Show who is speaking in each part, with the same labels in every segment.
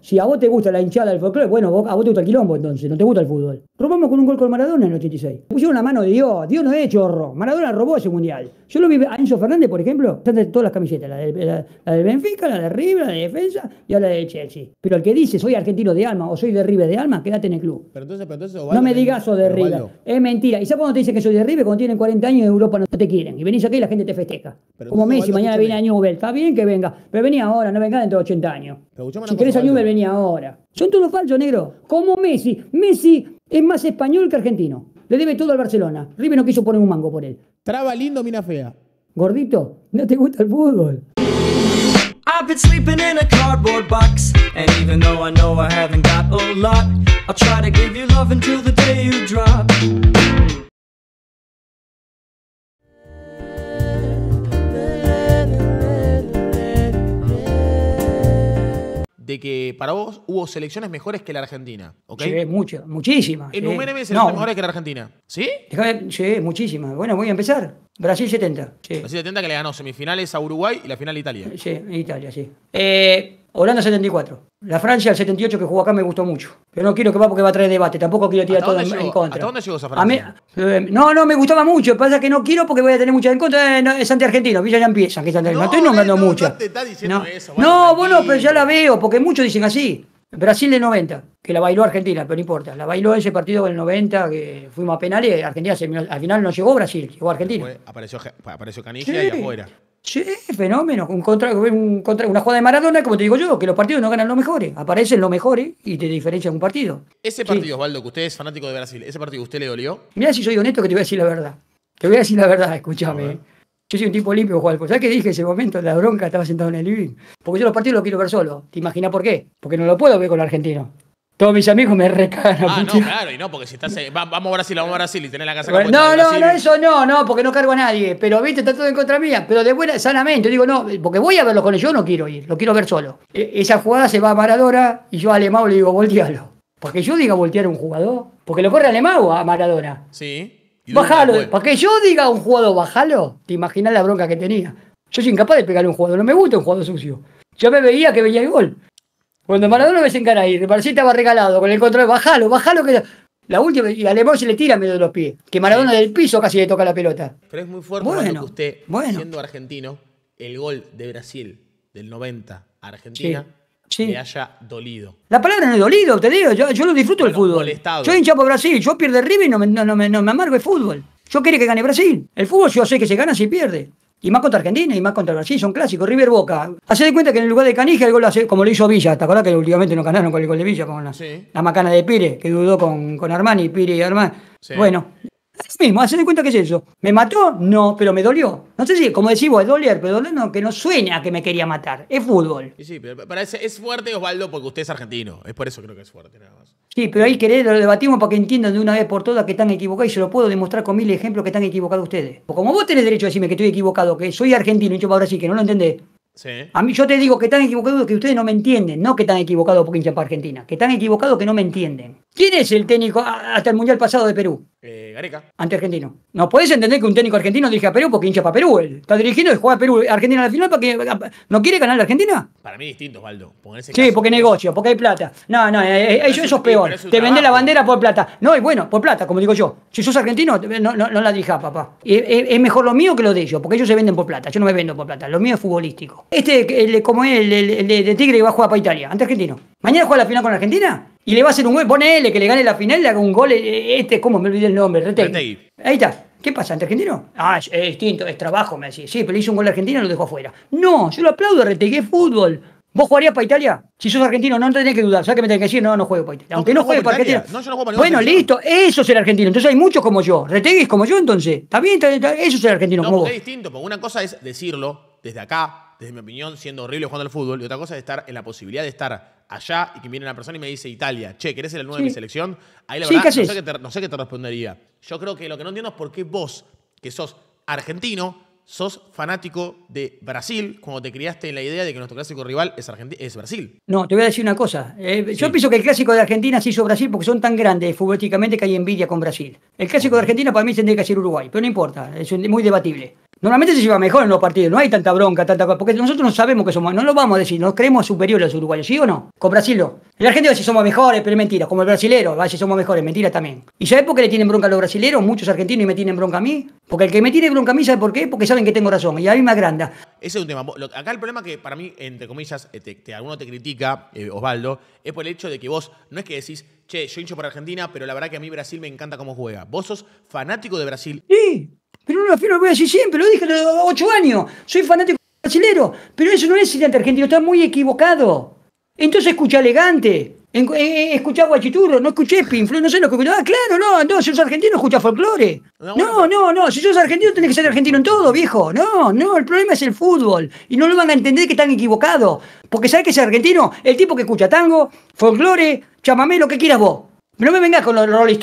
Speaker 1: Si a vos te gusta la hinchada del folclore, bueno, a vos te gusta el quilombo entonces, no te gusta el fútbol. Robamos con un gol con Maradona en el 86. Pusieron la mano de Dios, Dios no es chorro. Maradona robó ese mundial. Yo lo vi a Enzo Fernández, por ejemplo, de todas las camisetas, la del, del Benfica, la de River, la de Defensa y ahora la de Chelsea. Pero el que dice soy argentino de alma o soy de River de alma, quédate en el club.
Speaker 2: Pero entonces, pero entonces no me digas
Speaker 1: o de River. Es mentira. ¿Y sabes cuando te dicen que soy de River? Cuando tienen 40 años en Europa no te quieren. Y venís aquí y la gente te festeja. Como Messi, mañana viene a Newell. Está bien que venga, pero vení ahora, no venga dentro de 80 años si querés a Newell, venía ahora. Son todos falsos, negro. Como Messi. Messi es más español que argentino. Le debe todo al Barcelona. Ribe no quiso poner un mango por él. Traba lindo, mina fea. Gordito, no te gusta el fútbol.
Speaker 2: de que para vos hubo selecciones mejores que la Argentina. ¿ok? Sí,
Speaker 1: muchas, muchísimas. Enuméreme selecciones mejores que la Argentina. ¿Sí? Sí, muchísimas. Bueno, voy a empezar. Brasil 70.
Speaker 2: Brasil 70 que le ganó semifinales a Uruguay y la final a Italia. Sí, Italia, sí. Eh,
Speaker 1: Holanda 74. La Francia, el 78 que jugó acá, me gustó mucho. Pero no quiero que va porque va a traer debate. Tampoco quiero tirar todo en, contra. ¿A dónde
Speaker 2: llegó esa Francia?
Speaker 1: Eh, no, no, me gustaba mucho. Pasa que no quiero porque voy a tener mucha en contra. Eh, es anti-argentino. Ya empieza no, estoy nombrando no, mucho. No, bueno, pero ya la veo porque muchos dicen así. Brasil del 90, que la bailó Argentina, pero no importa. La bailó ese partido del 90, que fuimos a penales. Argentina al final no llegó Brasil, llegó Argentina.
Speaker 2: apareció, apareció Canilla y afuera.
Speaker 1: Sí, fenómeno. Un una jugada de Maradona, como te digo yo, que los partidos no ganan los mejores. Aparecen los mejores y te diferencian un partido.
Speaker 2: Ese partido, Osvaldo, que usted es fanático de Brasil, ¿ese partido usted le dolió?
Speaker 1: Mira, si soy honesto, que te voy a decir la verdad. Te voy a decir la verdad, escúchame. Yo soy un tipo limpio, Juan. Pues, ¿Sabes qué dije en ese momento? La bronca estaba sentado en el living. Porque yo los partidos los quiero ver solo. ¿Te imaginas por qué? Porque no lo puedo ver con el argentino. Todos mis amigos me recargan. Ah, no, claro,
Speaker 2: y no, porque si estás. vamos a Brasil, vamos a Brasil y tenés la casa bueno, No, no, no, eso
Speaker 1: no, no, porque no cargo a nadie. Pero viste, está todo en contra mía. Pero de buena, sanamente, yo digo, no, porque voy a verlo con ellos. yo no quiero ir, lo quiero ver solo. E, esa jugada se va a Maradona y yo a Alemão le digo, voltealo. Porque yo diga voltear a un jugador. Porque lo corre Alemão a Maradona.
Speaker 2: Sí.
Speaker 1: Bájalo. Para que yo diga a un jugador, bájalo. Te imaginas la bronca que tenía. Yo soy incapaz de pegar un jugador, no me gusta un jugador sucio. Yo me veía que veía el gol. Cuando Maradona ves en cara ahí, Barcín estaba regalado con el control, bajalo, bajalo que. La última, y Alemán se le tira medio de los pies. Que Maradona del piso casi le toca la pelota.
Speaker 2: Pero es muy fuerte que usted, siendo argentino, el gol de Brasil del 90 a Argentina sí, haya dolido.
Speaker 1: La palabra no es dolido, te digo. Yo, lo disfruto del fútbol. Yo hincha por Brasil, yo pierdo el River y me, no me amargo el fútbol. Yo quiero que gane Brasil. El fútbol yo sé que se gana si pierde. Y más contra Argentina y más contra Brasil, son clásicos. River Boca. hace de cuenta que en el lugar de Canija el gol hace, como lo hizo Villa. ¿Te acordás que últimamente no ganaron con el gol de Villa? Con la, macana de Pire, que dudó con, con Armani, Pire y Armani. Bueno, es mismo, de cuenta que es eso. ¿Me mató? No, pero me dolió. No sé si, como decís vos, doler, pero doler no, que no suena que me quería matar. Es fútbol.
Speaker 2: sí, pero es fuerte, Osvaldo, porque usted es argentino. Es por eso creo que es fuerte, nada
Speaker 1: más. Sí, pero ahí querés, lo debatimos para que entiendan de una vez por todas que están equivocados y se lo puedo demostrar con mil ejemplos que están equivocados ustedes. Porque como vos tenés derecho a decirme que estoy equivocado, que soy argentino y yo para sí, que no lo entendés. Sí. A mí yo te digo que están equivocados que ustedes no me entienden, no que están equivocados porque hinchan para Argentina, que están equivocados que no me entienden. ¿Quién es el técnico hasta el Mundial pasado de Perú?
Speaker 2: Eh, Gareca.
Speaker 1: Ante Argentino. No puedes entender que un técnico argentino dirige a Perú porque hincha para Perú. Él está dirigiendo y juega a Perú. Argentina en la final porque no quiere ganar la Argentina.
Speaker 2: Para mí distinto, Valdo. sí,
Speaker 1: porque negocio, porque hay plata. No, no, eh, eh, eso, es peor. Te vende la bandera por plata. No, y bueno, por plata, como digo yo. Si sos argentino, no, no, la dirijas, papá. Es mejor lo mío que lo de ellos, porque ellos se venden por plata. Yo no me vendo por plata. Lo mío es futbolístico. Este, como es el, de Tigre que va a jugar para Italia, ante Argentino. ¿Mañana juega la final con Argentina? y le va a hacer un gol, ponele que le gane la final, le haga un gol, eh, eh, este, ¿cómo me olvidé el nombre? Retegui. Ahí está. ¿Qué pasa? ¿Ante argentino? Ah, es, distinto, es trabajo, me decís. Sí, pero le hizo un gol a Argentina y lo dejó afuera. No, yo lo aplaudo, Retegui fútbol. ¿Vos jugarías para Italia? Si sos argentino, no tenés que dudar. ¿Sabes qué me tenés que decir? No, no juego para Italia. Aunque no, juego juegue para Italia. Argentina.
Speaker 2: No, yo no juego para bueno, listo,
Speaker 1: eso es el argentino. Entonces hay muchos como yo. Retegui es como yo, entonces. Está bien, eso es el argentino. No, es
Speaker 2: distinto, porque una cosa es decirlo desde acá, desde mi opinión, siendo horrible jugando al fútbol. Y otra cosa es estar en la posibilidad de estar allá y que viene una persona y me dice Italia, che, ¿querés ser el 9 de mi selección? Ahí la verdad, no sé, qué te, no sé qué te respondería. Yo creo que lo que no entiendo es por qué vos, que sos argentino, sos fanático de Brasil cuando te criaste en la idea de que nuestro clásico rival es, es Brasil.
Speaker 1: No, te voy a decir una cosa.
Speaker 2: Eh, yo pienso que
Speaker 1: el clásico de Argentina se hizo Brasil porque son tan grandes futbolísticamente que hay envidia con Brasil. El clásico de Argentina para mí tendría que ser Uruguay, pero no importa, es muy debatible. Normalmente se lleva mejor en los partidos, no hay tanta bronca, tanta cosa, porque nosotros no sabemos que somos, no lo vamos a decir, nos creemos superiores a los uruguayos, ¿sí o no? Con Brasil no. El argentino decir somos mejores, pero es mentira, como el brasilero, va a decir somos mejores, mentira también. ¿Y sabes por qué le tienen bronca a los brasileros? Muchos argentinos y me tienen bronca a mí. Porque el que me tiene bronca a mí, ¿sabe por qué? Porque saben que tengo razón, y a mí me agranda.
Speaker 2: Ese es un tema. Acá el problema que para mí, entre comillas, que eh, alguno te critica, eh, Osvaldo, es por el hecho de que vos no es que decís, che, yo hincho por Argentina, pero la verdad que a mí Brasil me encanta cómo juega. Vos sos fanático de Brasil.
Speaker 1: Sí. Pero no lo afirmo, lo voy a decir siempre, lo dije a los 8 años, soy fanático brasilero, pero eso no es silente argentino, está muy equivocado. Entonces escucha elegante, escucha guachiturro, no escuché pinflo, no sé lo que Ah, claro, no, entonces si sos argentino escucha folclore. No, no, no, si sos argentino tenés que ser argentino en todo, viejo. No, no, el problema es el fútbol. Y no lo van a entender que están equivocados. Porque sabes que es argentino, el tipo que escucha tango, folclore, chamamé, lo que quieras vos. No me vengas con los Rolling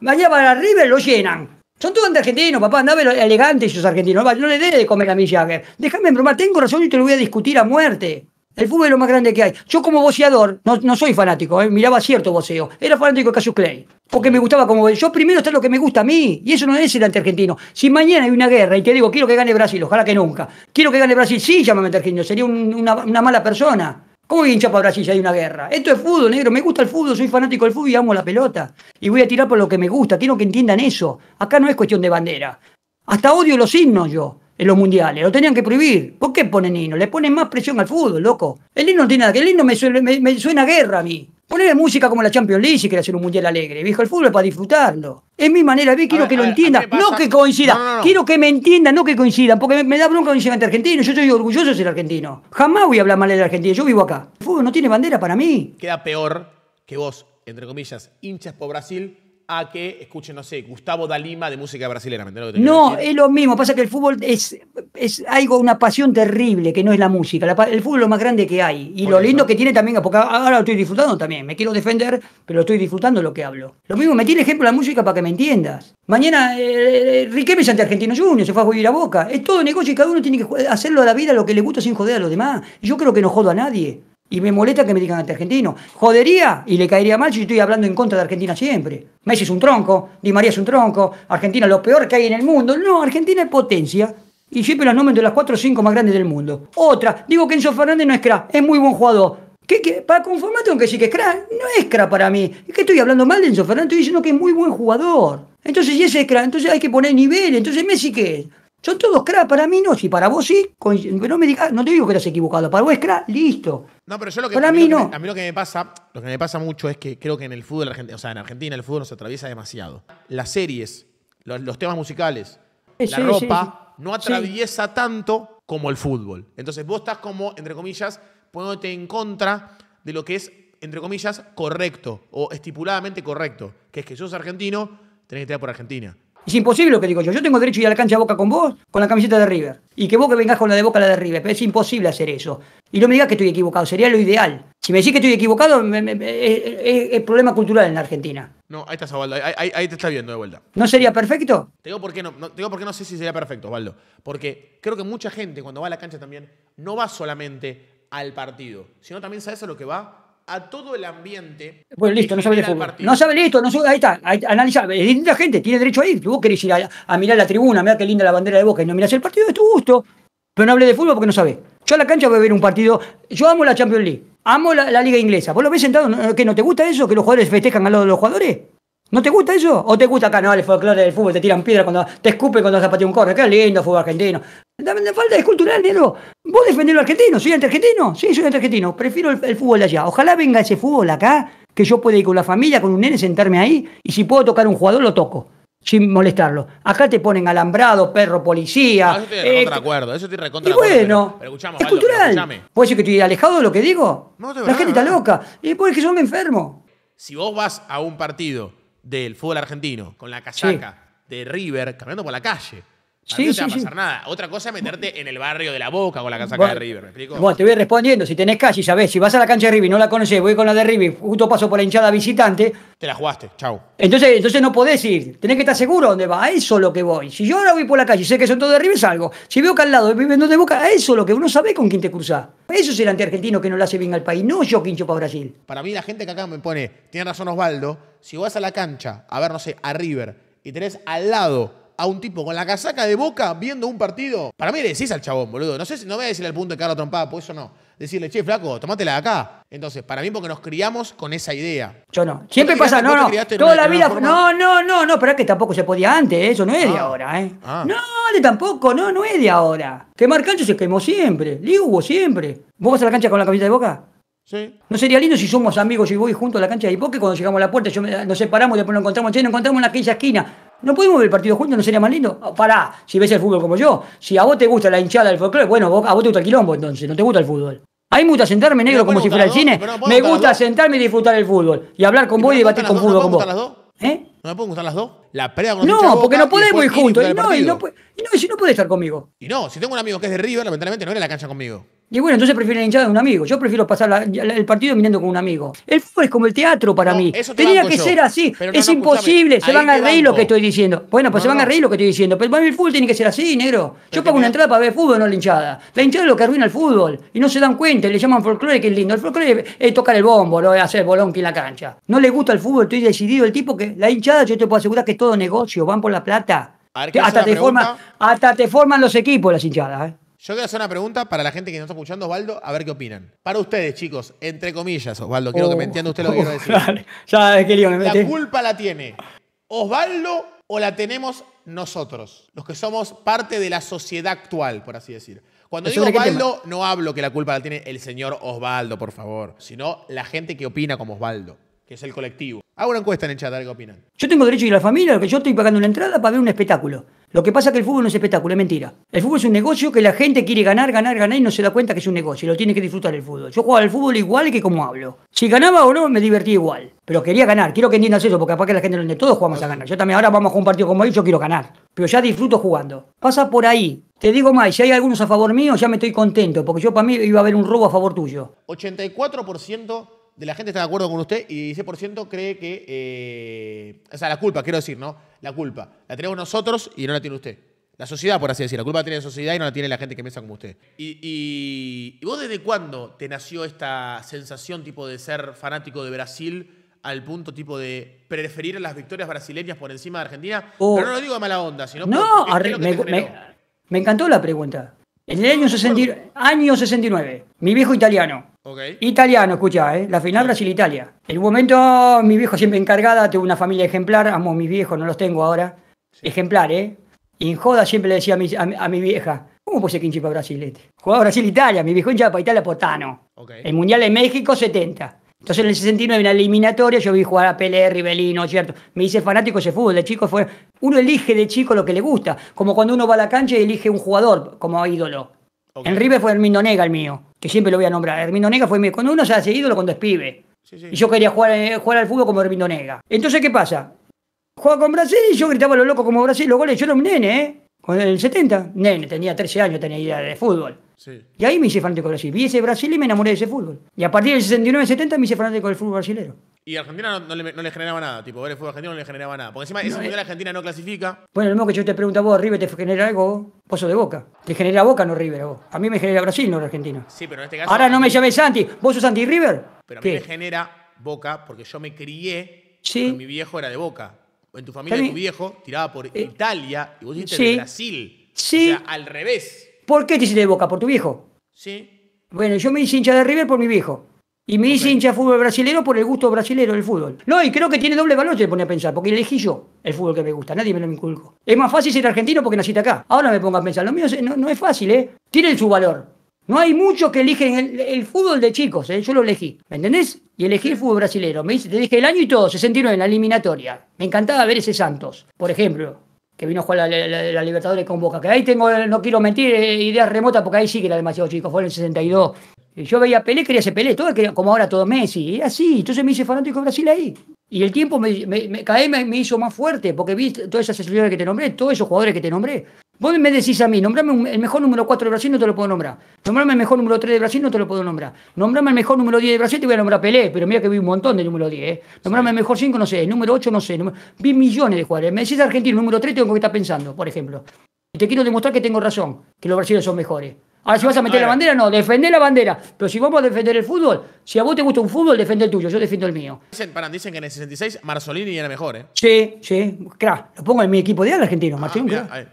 Speaker 1: me allá para River lo llenan. Son todos argentinos, papá, andá elegante esos argentinos. No le dé de comer a mi Jagger. Déjame broma. tengo razón y te lo voy a discutir a muerte. El fútbol es lo más grande que hay. Yo como boceador, no, no soy fanático, ¿eh? miraba cierto voceo. Era fanático de Casio Clay. Porque me gustaba como... Yo primero está lo que me gusta a mí. Y eso no es el argentino Si mañana hay una guerra y te digo, quiero que gane Brasil, ojalá que nunca. Quiero que gane Brasil, sí, llámame argentino. Sería una, una mala persona. ¿Cómo voy para Brasil si hay una guerra? Esto es fútbol, negro. Me gusta el fútbol, soy fanático del fútbol y amo la pelota. Y voy a tirar por lo que me gusta. Quiero que entiendan eso. Acá no es cuestión de bandera. Hasta odio los himnos yo en los mundiales. Lo tenían que prohibir. ¿Por qué ponen himnos? Le ponen más presión al fútbol, loco. El himno no tiene nada que El himno me suena, suena guerra a mí. Ponerle música como la Champions League si quiere hacer un mundial alegre. Viejo, el fútbol es para disfrutarlo. Es mi manera, vi quiero que lo entiendan. No que coincida. Quiero que me entiendan, no que coincidan. Porque me, da bronca un llegan argentino. Yo soy orgulloso de ser argentino. Jamás voy a hablar mal de Argentina, Yo vivo acá. El fútbol no tiene bandera para mí.
Speaker 2: Queda peor que vos, entre comillas, hinchas por Brasil a que escuchen, no sé, Gustavo Dalima de música brasileña. no, es
Speaker 1: lo mismo. Pasa que el fútbol es, es algo, una pasión terrible que no es la música. el fútbol es lo más grande que hay. Y lo lindo que tiene también, porque ahora lo estoy disfrutando también. Me quiero defender, pero estoy disfrutando lo que hablo. Lo mismo, metí tiene ejemplo la música para que me entiendas. Mañana, eh, eh, Riquelme ante Argentino Junior, se fue a jugar a Boca. Es todo negocio y cada uno tiene que hacerlo a la vida lo que le gusta sin joder a los demás. Yo creo que no jodo a nadie. Y me molesta que me digan argentino. Jodería y le caería mal si estoy hablando en contra de Argentina siempre. Messi es un tronco, Di María es un tronco, Argentina lo peor que hay en el mundo. No, Argentina es potencia. Y siempre los nombres de las 4 o 5 más grandes del mundo. Otra, digo que Enzo Fernández no es cra es muy buen jugador. ¿Qué, Para conformarte aunque sí que es cra no es cra para mí. Es que estoy hablando mal de Enzo Fernández, estoy diciendo que es muy buen jugador. Entonces, si es cra entonces hay que poner nivel. Entonces, ¿Messi qué es? Son todos cra, para mí no. Si para vos sí, no, no te digo que eras equivocado. Para vos es crack, listo.
Speaker 2: No, pero yo lo que, a mí lo que me pasa, lo que me pasa mucho es que creo que en el fútbol, o sea, en Argentina el fútbol nos atraviesa demasiado. Las series, los, temas musicales, la ropa, no atraviesa tanto como el fútbol. Entonces vos estás como, entre comillas, poniéndote en contra de lo que es, entre comillas, correcto o estipuladamente correcto. Que es que sos argentino, tenés que estar por Argentina.
Speaker 1: Es imposible lo que digo yo. Yo tengo derecho a ir a la cancha de Boca con vos, con la camiseta de River. Y que vos que vengas con la de Boca a la de River. Pero es imposible hacer eso. Y no me digas que estoy equivocado. Sería lo ideal. Si me decís que estoy equivocado, es, problema cultural en la Argentina.
Speaker 2: No, ahí estás, Osvaldo. Ahí, te estás viendo de vuelta.
Speaker 1: ¿No sería perfecto?
Speaker 2: Tengo por qué no, digo no sé si sería perfecto, Osvaldo. Porque creo que mucha gente cuando va a la cancha también no va solamente al partido, sino también sabes a lo que va a todo el ambiente. Bueno, listo, no sabe de fútbol. No
Speaker 1: sabe, listo, no ahí está, analiza. Es distinta gente, tiene derecho a ir. Vos querés ir a, mirar la tribuna, mirá qué linda la bandera de Boca y no mirás el partido, es tu gusto. Pero no hable de fútbol porque no sabe. Yo a la cancha voy a ver un partido. Yo amo la Champions League, amo la, Liga Inglesa. ¿Vos lo ves sentado? Eh, ¿Que no te gusta eso? ¿Que los jugadores festejan al lado de los jugadores? ¿No te gusta eso? ¿O te gusta acá, no, el folclore del fútbol, te tiran piedra cuando te escupe cuando zapatea un corre. Qué lindo fútbol argentino. También falta es cultural, negro. Vos defendés lo argentino, soy argentino, sí, soy argentino. Prefiero el, fútbol de allá. Ojalá venga ese fútbol acá, que yo pueda ir con la familia, con un nene, sentarme ahí, y si puedo tocar un jugador, lo toco. Sin molestarlo. Acá te ponen alambrado, perro, policía. Ah, eh, eso te
Speaker 2: recontra Eso te recontra y bueno, es cultural.
Speaker 1: ¿Puede decir que estoy alejado de lo que digo? la gente está loca. Y después es que me enfermo?
Speaker 2: Si vos vas a un partido del fútbol argentino, con la casaca de River, caminando por la calle no te va a pasar nada. Otra cosa es meterte en el barrio de la boca con la casaca de River, ¿me explico?
Speaker 1: te voy respondiendo. Si tenés calle, sabes si vas a la cancha de River y no la conoces, voy con la de River, justo paso por la hinchada visitante.
Speaker 2: Te la jugaste, chau.
Speaker 1: Entonces, entonces no podés ir. Tenés que estar seguro dónde va. A eso es lo que voy. Si yo ahora voy por la calle y sé que son todos de River, salgo. Si veo que al lado viven no de boca, a eso es lo que uno sabe con quién te cruza Eso es el antiargentino que no le hace bien al país, no yo quincho para Brasil.
Speaker 2: Para mí, la gente que acá me pone, tiene razón Osvaldo, si vas a la cancha a ver, no sé, a River y tenés al lado a un tipo con la casaca de boca viendo un partido. Para mí le decís al chabón, boludo. No sé si no voy a decirle al punto de cara trompada, pues eso no. Decirle, che, flaco, tomátela de acá. Entonces, para mí, porque nos criamos con esa idea. Yo no. Siempre pasa, no, no. Toda la vida. No,
Speaker 1: no, no, no, pero es que tampoco se podía antes, eso no es de ah. ahora, ¿eh? Ah. No, de tampoco, no, no es de ahora. Quemar cancha se quemó siempre. hubo siempre. ¿Vos vas a la cancha con la camisa de boca? ¿No sería lindo si somos amigos y voy junto a la cancha de Hipoque cuando llegamos a la puerta, nos separamos, después nos encontramos, che, nos encontramos en aquella esquina? ¿No podemos ver el partido juntos? ¿No sería más lindo? Ah, pará, si ves el fútbol como yo, si a vos te gusta la hinchada del folclore, bueno, a vos te gusta el quilombo entonces, no te gusta el fútbol. A mí me gusta sentarme negro como si fuera el cine, me gusta sentarme y disfrutar el fútbol, y hablar con vos y debatir con fútbol con vos.
Speaker 2: ¿Eh? ¿No me pueden gustar las dos? La pelea No, porque no podemos ir juntos. Y no, y no,
Speaker 1: no, estar conmigo.
Speaker 2: Y no, si tengo un amigo que es de River, lamentablemente no era la cancha conmigo.
Speaker 1: Y bueno, entonces prefiero la hinchada de un amigo. Yo prefiero pasar el partido mirando con un amigo. El fútbol es como el teatro para mí. Tenía que ser así. es imposible. Se van a reír lo que estoy diciendo. Bueno, pues se van a reír lo que estoy diciendo. Pero para mí el fútbol tiene que ser así, negro. yo pago una entrada para ver fútbol, no la hinchada. La hinchada es lo que arruina el fútbol. Y no se dan cuenta. Le llaman folclore, que es lindo. El folclore es tocar el bombo, es hacer bolonqui en la cancha. No le gusta el fútbol, estoy decidido. El tipo que. La hinchada, yo te puedo asegurar que es todo negocio. Van por la plata.
Speaker 2: hasta, te forman,
Speaker 1: hasta te forman los equipos las hinchadas. ¿eh?
Speaker 2: Yo quiero hacer una pregunta para la gente que nos está escuchando, Osvaldo, a ver qué opinan. Para ustedes, chicos, entre comillas, Osvaldo, quiero que me oh, entienda usted lo que quiero decir.
Speaker 1: Ya Ya, que lío me metí. La
Speaker 2: culpa la tiene Osvaldo o la tenemos nosotros, los que somos parte de la sociedad actual, por así decir. Cuando digo Osvaldo, no hablo que la culpa la tiene el señor Osvaldo, por favor, sino la gente que opina como Osvaldo, que es el colectivo. Hago una encuesta en el chat, a ver qué opinan.
Speaker 1: Yo tengo derecho a la familia, que yo estoy pagando una entrada para ver un espectáculo. Lo que pasa es que el fútbol no es espectáculo, es mentira. El fútbol es un negocio que la gente quiere ganar, ganar, ganar y no se da cuenta que es un negocio. y Lo tiene que disfrutar el fútbol. Yo jugaba al fútbol igual que como hablo. Si ganaba o no, me divertía igual. Pero quería ganar. Quiero que entiendas eso, porque aparte que la gente no entiende. Todos jugamos a ganar. Yo también ahora vamos a un partido como hoy, yo quiero ganar. Pero ya disfruto jugando. Pasa por ahí. Te digo más, si hay algunos a favor mío, ya me estoy contento, porque yo para mí iba a haber un robo a favor tuyo.
Speaker 2: 84% de la gente está de acuerdo con usted y 16% cree que... Eh, o sea, la culpa, quiero decir, ¿no? la culpa la tenemos nosotros y no la tiene usted. La sociedad, por así decirlo. la culpa la tiene la sociedad y no la tiene la gente que piensa como usted. Y, y, vos desde cuándo te nació esta sensación tipo de ser fanático de Brasil al punto tipo de preferir las victorias brasileñas por encima de Argentina? Oh. Pero no lo digo de mala onda, sino no, me,
Speaker 1: encantó la pregunta. En el año, año 69, mi viejo italiano Italiano, escucha, ¿eh? la final Brasil-Italia. En momento, mi viejo siempre encargada, tuve una familia ejemplar, amo a mis viejos, no los tengo ahora. Ejemplar, ¿eh? Y en joda siempre le decía a mi, a, mi vieja, ¿cómo puse que hincha para Brasil? Este? Jugaba Brasil-Italia, mi viejo hincha para Italia Potano. El Mundial en México, 70. Entonces en el 69 en la eliminatoria yo vi jugar a Pelé, Rivelino, ¿cierto? Me hice fanático de ese fútbol, de chico fue... Uno elige de chico lo que le gusta, como cuando uno va a la cancha y elige un jugador como ídolo. En River fue Hermindo Nega el mío que siempre lo voy a nombrar, Hermindo Nega fue mi... Cuando uno se hace ídolo cuando es pibe. Y yo quería jugar, eh, jugar al fútbol como Hermino Nega. Entonces, ¿qué pasa? juega con Brasil y yo gritaba a lo loco como Brasil. Los goles yo era un nene, ¿eh? En el 70. Nene, tenía 13 años, tenía idea de fútbol. Y ahí me hice fanático de Brasil. Vi ese Brasil y me enamoré de ese fútbol. Y a partir del 69-70 me hice fanático del fútbol
Speaker 2: brasileño. Y Argentina no, le, no, le, generaba nada, tipo, ver el fútbol argentino no le generaba nada. Porque encima ese nivel eh. Argentina no clasifica.
Speaker 1: Bueno, lo mismo que yo te pregunto a vos, River te genera algo, pozo de boca. Te genera boca, no River, a vos. A mí me genera Brasil, no Argentina. Sí,
Speaker 2: pero en este caso. Ahora no me llames
Speaker 1: Santi. ¿Vos sos Santi River?
Speaker 2: Pero a mí me genera boca porque yo me crié. Sí. Mi viejo era de boca. En tu familia, tu viejo tiraba por eh, Italia y vos dijiste Brasil. Sí. O sea, al revés.
Speaker 1: ¿Por qué te hiciste de Boca? ¿Por tu viejo?
Speaker 2: Sí.
Speaker 1: Bueno, yo me hice hincha de River por mi viejo. Y me hice hincha de fútbol brasileño por el gusto brasileño del fútbol. No, y creo que tiene doble valor, te pone a pensar, porque elegí yo el fútbol que me gusta, nadie me lo inculcó. Es más fácil ser argentino porque naciste acá. Ahora me pongo a pensar, lo mío no, es fácil, ¿eh? Tienen su valor. No hay muchos que eligen el, fútbol de chicos, ¿eh? yo lo elegí, ¿me entendés? Y elegí el fútbol brasileño. te dije el año y todo, 69 en la eliminatoria. Me encantaba ver ese Santos, por ejemplo que vino a jugar la, Libertadores con Boca, que ahí tengo, no quiero mentir, eh, ideas remotas, porque ahí sí que era demasiado chico, fue en el 62. Yo veía Pelé, quería ser Pelé, todo, como ahora todo Messi, era así, entonces me hice fanático de Brasil ahí. Y el tiempo me, me, cada vez me, hizo más fuerte, porque vi todas esas selecciones que te nombré, todos esos jugadores que te nombré. Vos me decís a mí, nombrame el mejor número 4 de Brasil, no te lo puedo nombrar. Nombrame el mejor número 3 de Brasil, no te lo puedo nombrar. Nombrame el mejor número 10 de Brasil, te voy a nombrar Pelé, pero mira que vi un montón de número 10. ¿eh? Nombrame el mejor 5, no sé, el número 8, no sé. vi millones de jugadores. Me decís argentino, número 3, tengo que estar pensando, por ejemplo. Y te quiero demostrar que tengo razón, que los brasileños son mejores. Ahora, si vas a meter la bandera, no, defender la bandera. Pero si vamos a defender el fútbol, si a vos te gusta un fútbol, defende el tuyo, yo defiendo
Speaker 2: el mío. Dicen, dicen que en el 66 Marzolini era mejor, ¿eh?
Speaker 1: Sí, sí, claro. Lo pongo en mi equipo de al argentino, ah, Martín.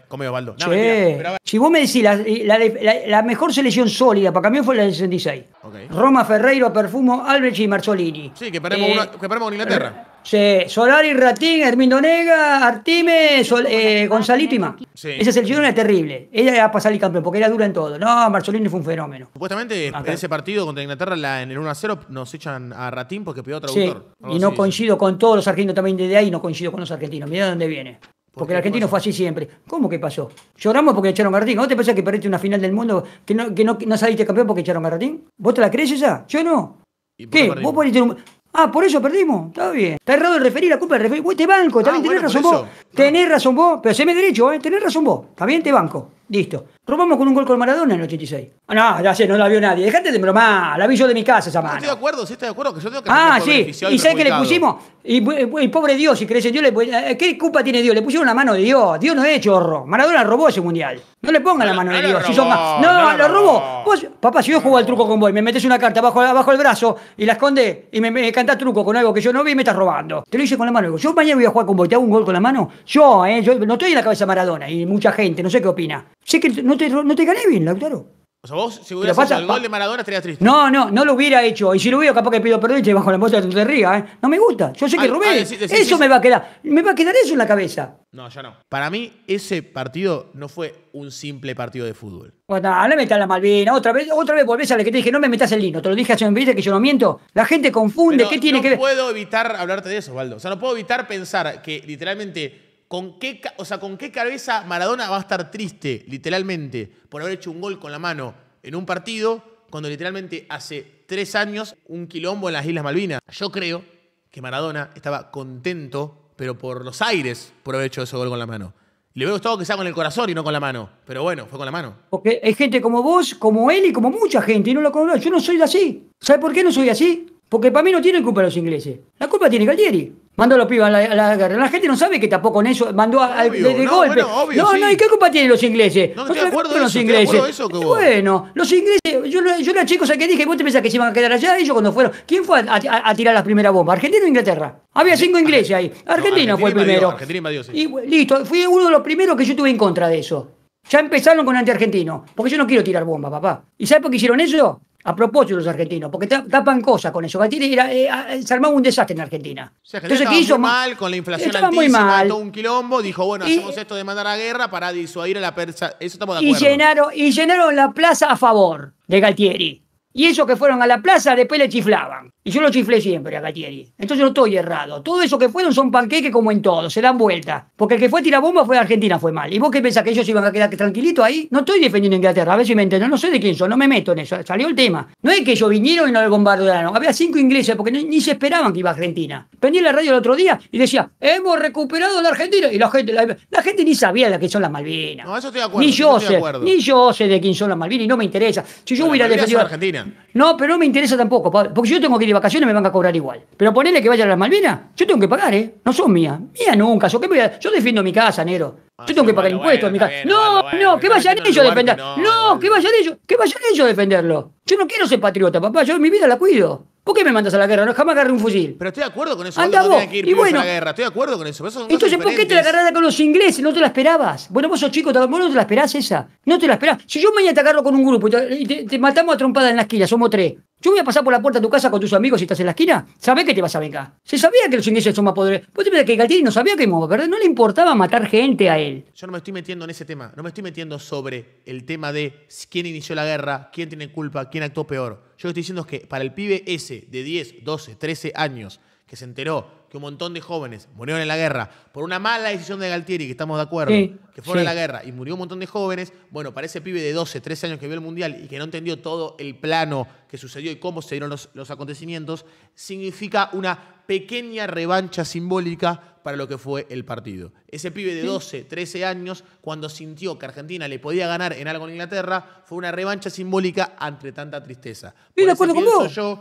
Speaker 2: come sí.
Speaker 1: si vos me decís, la, mejor selección sólida para mí fue la del 66. Roma, Ferreiro, Perfumo, Albrecht y Marzolini.
Speaker 2: Sí, que perdemos, eh, que con Inglaterra.
Speaker 1: Sí, Solari, Ratín, Hermindo Nega, Artime, Sol, eh, Gonzalito y más. Sí. Esa selección era terrible. Ella va a pasar el campeón porque era dura en todo. No, Marcelino fue un fenómeno.
Speaker 2: Supuestamente en ese partido contra Inglaterra, en el 1 a 0, nos echan a Ratín porque pidió traductor. Sí. Y no
Speaker 1: coincido con todos los argentinos también desde ahí, no coincido con los argentinos. Mira de dónde viene. Porque el argentino fue así siempre. ¿Cómo que pasó? Lloramos porque echaron a Ratín. ¿Vos te pensás que perdiste una final del mundo que no, que saliste campeón porque echaron a Ratín? ¿Vos te la crees esa? Yo no. ¿Qué? ¿Vos podés, un, Ah, por eso perdimos. Está bien. Está errado el referir, la culpa del referir. Uy, te banco, también ah, tenés razón vos. Tenés razón vos, pero haceme derecho, ¿eh? Tenés razón vos. Está bien, te banco. Listo. Robamos con un gol con Maradona en el 86. Ah, no, ya sé, no la vio nadie. Dejate de broma, la vi yo de mi casa esa mano. estoy de
Speaker 2: acuerdo, sí estoy de acuerdo, que yo que Ah, sí. ¿Y sabes qué le pusimos?
Speaker 1: Y, pobre Dios, si crees en Dios, le, eh, ¿qué culpa tiene Dios? Le pusieron la mano de Dios. Dios no es chorro. Maradona robó ese mundial. No le pongan la mano de Dios. No, lo robó. papá, si yo juego al truco con vos me metes una carta bajo, el brazo y la escondes y me, me cantás truco con algo que yo no vi, y me estás robando. Te lo hice con la mano. Yo mañana voy a jugar con vos, te hago un gol con la mano. Yo, eh, yo no estoy en la cabeza de Maradona y mucha gente, no sé qué opina. Sé que no te, no te gané bien, claro. O sea, vos,
Speaker 2: si hubieras pasa, hecho el gol de Maradona, estarías triste.
Speaker 1: No, no, no lo hubiera hecho. Y si lo hubiera, capaz que pido perdón y te bajo la moto de te rías, ¿eh? No me gusta. Yo sé que ah, Rubén. Ah, eso me va a quedar. Me va a quedar eso en la cabeza.
Speaker 2: No, ya no. Para mí, ese partido no fue un simple partido de fútbol.
Speaker 1: Bueno, no me la Malvina. Otra vez, otra vez volvés a la que te dije, no me metas el lino. Te lo dije hace un vídeo que yo no miento. La gente confunde. ¿Qué tiene no que ver? No puedo
Speaker 2: evitar hablarte de eso, Osvaldo. O sea, no puedo evitar pensar que literalmente ¿con qué, o sea, ¿con qué cabeza Maradona va a estar triste, literalmente, por haber hecho un gol con la mano en un partido cuando literalmente hace tres años un quilombo en las Islas Malvinas? Yo creo que Maradona estaba contento, pero por los aires, por haber hecho ese gol con la mano. Le hubiera gustado que sea con el corazón y no con la mano, pero bueno, fue con la mano.
Speaker 1: Porque hay gente como vos, como él y como mucha gente, y no lo conozco. Yo no soy así. ¿Sabes por qué no soy así? Porque para mí no tienen culpa los ingleses. La culpa tiene Galtieri. Mandó a los pibes a la, guerra. La gente no sabe que tampoco con eso, mandó a, de, no, golpe. no, sí. no, ¿y qué culpa tienen los ingleses? No, no te acuerdo los ingleses. eso Bueno, los ingleses, yo, yo era chico, o sea, que dije, vos te pensás que se iban a quedar allá, ellos cuando fueron. ¿Quién fue a, tirar las primeras bombas? ¿Argentina o Inglaterra? Había cinco ingleses ahí. Argentina, fue el primero.
Speaker 2: Argentina invadió, sí.
Speaker 1: Y listo, fui uno de los primeros que yo tuve en contra de eso. Ya empezaron con antiargentino, porque yo no quiero tirar bomba, papá. ¿Y sabes por qué hicieron eso? A propósito los argentinos, porque tapan cosas con eso. Galtieri eh, eh, se armaba un desastre en Argentina.
Speaker 2: Entonces, ¿qué hizo? mal, con la inflación altísima, muy mal. un quilombo, dijo, bueno, hacemos esto de mandar a guerra para disuadir a la persa. Eso estamos de acuerdo. Y llenaron,
Speaker 1: y llenaron la plaza a favor de Galtieri. Y esos que fueron a la plaza después le chiflaban. Y yo lo chiflé siempre a Gatieri. Entonces no estoy errado. Todo eso que fueron son panqueques como en todo, se dan vuelta. Porque el que fue bomba fue a Argentina, fue mal. ¿Y vos qué pensás que ellos iban a quedar tranquilitos ahí? No estoy defendiendo Inglaterra, a ver me entiendo. No sé de quién son, no me meto en eso. Salió el tema. No es que ellos vinieron y no le bombardearon. Había cinco ingleses porque ni, se esperaban que iba a Argentina. Prendí la radio el otro día y decía, hemos recuperado a la Argentina. Y la gente, la, gente ni sabía de quién son las Malvinas.
Speaker 2: No, eso estoy de acuerdo. Ni yo, sé, ni
Speaker 1: yo sé de quién son las Malvinas y no me interesa. Si yo hubiera defendido. Argentina. No, pero no me interesa tampoco, porque yo tengo que ir de vacaciones me van a cobrar igual. Pero ponele que vaya a las Malvinas, yo tengo que pagar, ¿eh? No son mías. Mía nunca, yo, a... yo defiendo mi casa, nero ah, Yo tengo que pagar impuestos mi casa. no, no, que vayan ellos a defender. No, no que vayan ellos, que vayan ellos a defenderlo. Yo no quiero ser patriota, papá, yo mi vida la cuido. ¿Por qué me mandas a la guerra? No, jamás agarré un fusil.
Speaker 2: Pero estoy de acuerdo con eso. Anda vos. que ir y bueno, a la guerra. Estoy de acuerdo con eso. entonces, ¿por qué te la
Speaker 1: agarraste con los ingleses? No te la esperabas. Bueno, vos sos chico, vos no te la esperás esa. No te la esperás. Si yo mañana a agarro con un grupo y te, matamos a trompadas en la esquina, somos tres. Yo voy a pasar por la puerta de tu casa con tus amigos y estás en la esquina. Sabés qué te vas a vengar. Se sabía que los ingleses son más poderosos. Vos te que Galtieri no sabía qué que ¿verdad? No le importaba matar gente a él.
Speaker 2: Yo no me estoy metiendo en ese tema. No me estoy metiendo sobre el tema de quién inició la guerra, quién tiene culpa, quién actuó peor. Yo lo que estoy diciendo es que para el pibe ese de 10, 12, 13 años que se enteró que un montón de jóvenes murieron en la guerra por una mala decisión de Galtieri, que estamos de acuerdo, que fueron a la guerra y murió un montón de jóvenes, bueno, para ese pibe de 12, 13 años que vio el Mundial y que no entendió todo el plano que sucedió y cómo se dieron los acontecimientos, significa una pequeña revancha simbólica para lo que fue el partido. Ese pibe de 12, 13 años, cuando sintió que Argentina le podía ganar en algo en Inglaterra, fue una revancha simbólica ante tanta tristeza.
Speaker 1: acuerdo con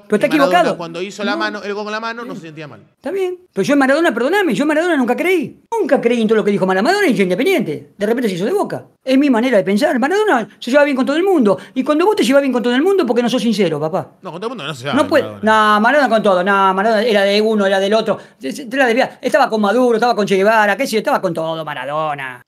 Speaker 1: pero está equivocado.
Speaker 2: Cuando hizo la mano, el gol con la mano, no se sentía mal. Está
Speaker 1: bien. Pero yo en Maradona, perdóname, yo en Maradona nunca creí. Nunca creí en todo lo que dijo Maradona. y yo independiente. De repente se hizo de boca. Es mi manera de pensar. Maradona se lleva bien con todo el mundo. Y cuando vos te llevas bien con todo el mundo, porque no sos sincero, papá.
Speaker 2: No, con todo el mundo no se lleva. No
Speaker 1: No, Maradona con todo. No, Maradona era de uno, era del otro. estaba con Maduro, estaba con Che Guevara, qué sé estaba con todo, Maradona.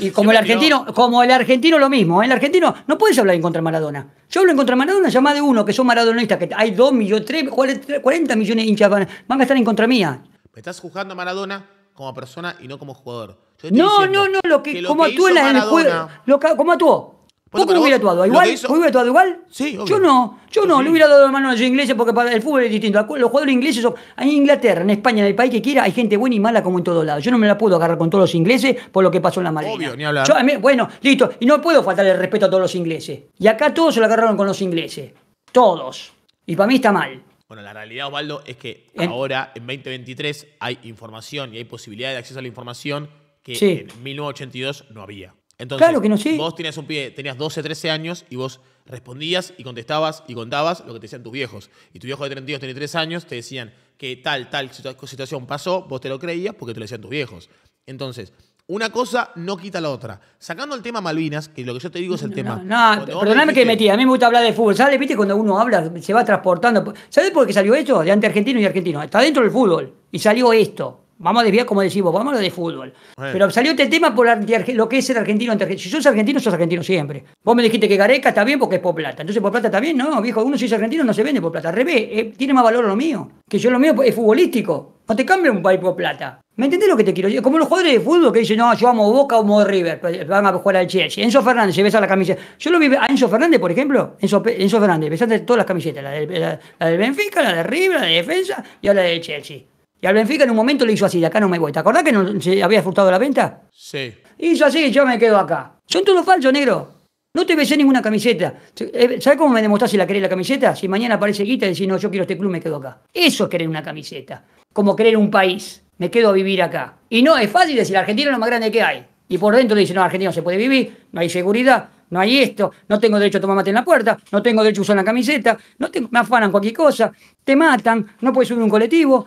Speaker 1: Y como el argentino, como el argentino lo mismo, ¿eh? el argentino no puedes hablar en contra de Maradona. Yo hablo en contra de Maradona, ya más de uno que son maradonistas, que hay dos millones, tres, 40 millones de hinchas van, a estar en contra mía.
Speaker 2: Me estás jugando a Maradona como persona y no como jugador. No, no, no, lo que, como tú en el juego,
Speaker 1: lo que, como actuó. ¿Vos no hubiera actuado igual? hubiera actuado igual? Sí, Yo no, yo no, le hubiera dado la mano a los ingleses porque para el fútbol es distinto. Los jugadores ingleses son. En Inglaterra, en España, en el país que quiera, hay gente buena y mala como en todos lados. Yo no me la puedo agarrar con todos los ingleses por lo que pasó en la Madrid. Obvio, ni hablar. bueno, listo. Y no puedo faltar el respeto a todos los ingleses. Y acá todos se lo agarraron con los ingleses. Todos. Y para mí está mal.
Speaker 2: Bueno, la realidad, Osvaldo, es que ahora, en 2023, hay información y hay posibilidad de acceso a la información que en 1982 no había claro que no, vos tenías un pie, tenías 12, 13 años y vos respondías y contestabas y contabas lo que te decían tus viejos. Y tu viejo de 32, 33 años te decían que tal, tal situación pasó, vos te lo creías porque te lo decían tus viejos. Entonces, una cosa no quita la otra. Sacando el tema Malvinas, que lo que yo te digo es el tema. No,
Speaker 1: perdóname que que metí. A mí me gusta hablar de fútbol. ¿Sabes? ¿Viste cuando uno habla, se va transportando? ¿Sabes por qué salió esto? De ante argentino y argentino. Está dentro del fútbol. Y salió esto vamos a desviar como decimos, vamos a lo de fútbol. Pero salió este tema por lo que es el argentino Si sos argentino, sos argentino siempre. Vos me dijiste que Gareca está bien porque es por plata. Entonces por plata está bien, no, viejo, uno si es argentino no se vende por plata. revés, eh, tiene más valor lo mío. Que yo lo mío es futbolístico. No te cambia un país por plata. ¿Me entendés lo que te quiero decir? Como los jugadores de fútbol que dicen, no, yo amo Boca o amo River, pues, van a jugar al Chelsea. Enzo Fernández se besa la camiseta. Yo lo vi a Enzo Fernández, por ejemplo. Enzo, Fernández, besaste todas las camisetas. La del, Benfica, la de River, la de Defensa y ahora la del Chelsea. Y al Benfica en un momento le hizo así, de acá no me voy. ¿Te acordás que no, se había furtado la venta? Sí. Hizo así, yo me quedo acá. Son todos falsos, negro. No te besé ninguna camiseta. Eh, ¿Sabes cómo me demostraste si la querés la camiseta? Si mañana aparece guita y decís, no, yo quiero este club, me quedo acá. Eso es querer una camiseta. Como querer un país. Me quedo a vivir acá. Y no, es fácil decir, Argentina es lo más grande que hay. Y por dentro le dicen, no, Argentina no se puede vivir, no hay seguridad, no hay esto, no tengo derecho a tomar mate en la puerta, no tengo derecho a usar la camiseta, no tengo, me afanan cualquier cosa, te matan, no puedes subir un colectivo,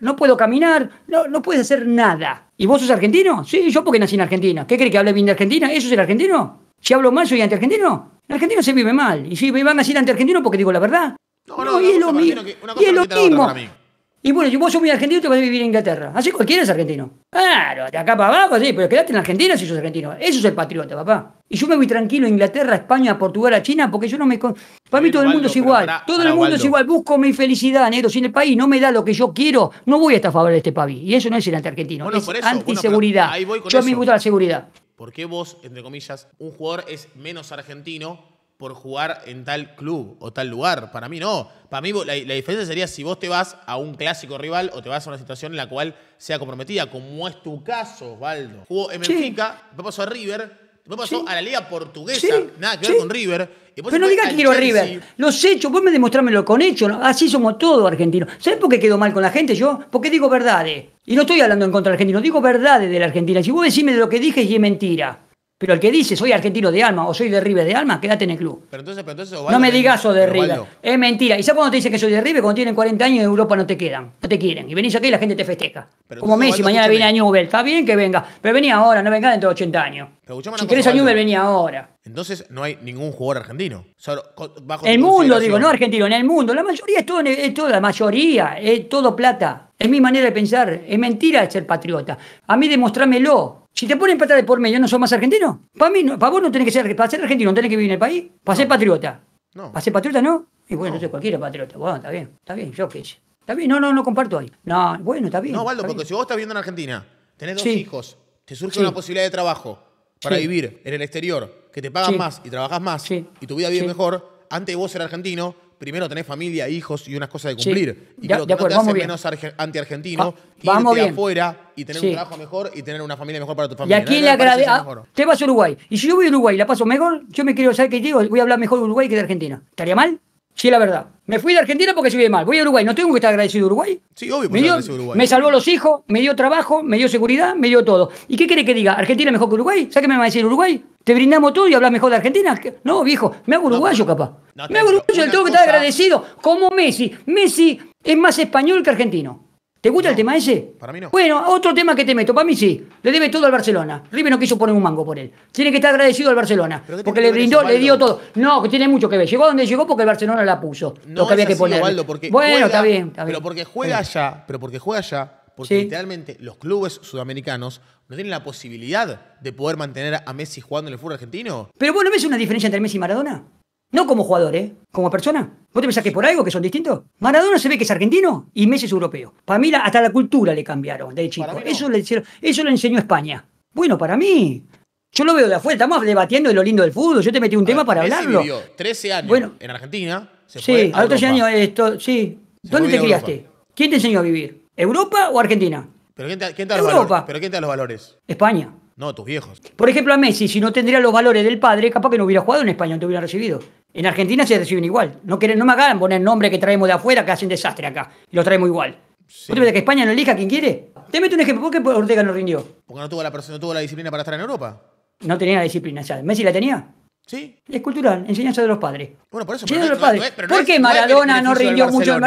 Speaker 1: no, puedo caminar, no, no puedes hacer nada. ¿Y vos sos argentino? Sí, yo porque nací en Argentina. ¿Qué crees que hable bien de Argentina? ¿Eso es el argentino? Si hablo mal, soy antiargentino. En Argentina se vive mal. Y si me van a decir antiargentino porque digo la verdad. No, no, no es lo, mismo. y es lo mismo. Y bueno, si vos sos muy argentino, te vas a vivir en Inglaterra. Así cualquiera es argentino. Claro, de acá para abajo, sí, pero quedaste en Argentina si sos argentino. Eso es el patriota, papá. Y yo me voy tranquilo a Inglaterra, España, Portugal, a China, porque yo no me. Para mí todo el mundo es igual. todo el mundo es igual. Busco mi felicidad, negro. Si en el país no me da lo que yo quiero, no voy a estar a favor de este país. Y eso no es el argentino Bueno, es antiseguridad. yo me gusta la seguridad.
Speaker 2: ¿Por qué vos, entre comillas, un jugador es menos argentino por jugar en tal club o tal lugar. Para mí no. Para mí la, diferencia sería si vos te vas a un clásico rival o te vas a una situación en la cual sea comprometida, como es tu caso, Osvaldo. Jugó en Benfica, me pasó a River, me pasó a la Liga Portuguesa, nada que ver con River. Pero no diga que quiero River.
Speaker 1: Los hechos, vos me demostrármelo con hechos. Así somos todos argentinos. ¿Sabés por qué quedo mal con la gente yo? Porque digo verdades. Y no estoy hablando en contra de Argentina digo verdades de la Argentina. Si vos decime de lo que dije, y es mentira. Pero el que dice soy argentino de alma o soy de River de alma, quédate en el club. no me digas o de River. Es mentira. ¿Y sabes cuando te dicen que soy de River? Cuando tienen 40 años en Europa no te quedan, no te quieren. Y venís aquí y la gente te festeja. Como Messi, mañana viene a Newell. Está bien que venga, pero venía ahora, no venga dentro de 80 años.
Speaker 2: si querés a Newell, venía ahora. Entonces no hay ningún jugador argentino. En el mundo, digo, no
Speaker 1: argentino, en el mundo. La mayoría es todo, la mayoría, es todo plata. Es mi manera de pensar. Es mentira ser patriota. A mí demostrármelo. Si te ponen plata de por medio, ¿no sos más argentino? Para mí, no, para vos no tenés que ser, para ser argentino no tenés que vivir en el país, para ser patriota. No. ¿Para ser patriota no? Y bueno, no. cualquiera patriota. Bueno, está bien, está bien, yo qué sé. Está bien, no, no, no comparto ahí. No, bueno, está bien. No, Valdo, porque
Speaker 2: si vos estás viviendo en Argentina, tenés dos hijos, te surge una posibilidad de trabajo para vivir en el exterior, que te pagan más y trabajas más y tu vida vive mejor, antes de vos ser argentino, primero tenés familia, hijos y unas cosas de cumplir. Y ya, creo que no te hace menos anti-argentino irte afuera y tener un trabajo mejor y tener una familia mejor para tu familia. Y aquí no, le agradezco. Ah,
Speaker 1: te vas a Uruguay. Y si yo voy a Uruguay y la paso mejor, yo me quiero saber que digo, voy a hablar mejor de Uruguay que de Argentina. ¿Estaría mal? Sí, la verdad. Me fui de Argentina porque se vive mal. Voy a Uruguay. ¿No tengo que estar agradecido a Uruguay? Sí, obvio, me, me salvó los hijos, me dio trabajo, me dio seguridad, me dio todo. ¿Y qué quiere que diga? ¿Argentina es mejor que Uruguay? ¿Sabes qué me va a decir Uruguay? ¿Te brindamos todo y hablas mejor de Argentina? No, viejo, me hago uruguayo capaz. me hago uruguayo, tengo que estar agradecido. Como Messi. Messi es más español que argentino. ¿Te gusta el tema ese? Para mí no. Bueno, otro tema que te meto. Para mí sí. Le debe todo al Barcelona. River no quiso poner un mango por él. Tiene que estar agradecido al Barcelona. Porque le brindó, le dio todo. No, que tiene mucho que ver. Llegó donde llegó porque el Barcelona la puso. No lo que bueno, está, bien, está
Speaker 2: bien. Pero porque juega allá. Pero porque juega allá. Porque literalmente los clubes sudamericanos no tienen la posibilidad de poder mantener a Messi jugando en el fútbol argentino.
Speaker 1: Pero bueno, ¿ves una diferencia entre Messi y Maradona? No como jugador, ¿eh? Como persona. ¿Vos te pensás que por algo que son distintos? Maradona se ve que es argentino y Messi es europeo. Para mí hasta la cultura le cambiaron de chico. Eso, le, eso le enseñó España. Bueno, para mí, yo lo veo de afuera, estamos debatiendo de lo lindo del fútbol. Yo te metí un tema para hablarlo. Vivió
Speaker 2: 13 años en Argentina. Se sí, fue a, los 13 años,
Speaker 1: esto, sí. ¿Dónde te criaste? ¿Quién te enseñó a vivir? ¿Europa o Argentina?
Speaker 2: ¿Pero quién da Europa. Los valores? ¿Pero quién te da los valores? España. No, tus viejos.
Speaker 1: Por ejemplo, a Messi, si no tendría los valores del padre, capaz que no hubiera jugado en España, no te hubiera recibido. En Argentina se reciben igual. No, quieren, no me hagan poner nombres que traemos de afuera que hacen desastre acá. Y los traemos igual. ¿Por qué que España no elija a quien quiere? Te meto un ejemplo. ¿Por qué Ortega no rindió?
Speaker 2: Porque no tuvo la, tuvo la disciplina para estar en Europa.
Speaker 1: No tenía la disciplina. ¿Messi la tenía? Sí. Es cultural, enseñanza de los padres.
Speaker 2: Bueno, por eso. ¿Por qué Maradona no rindió mucho?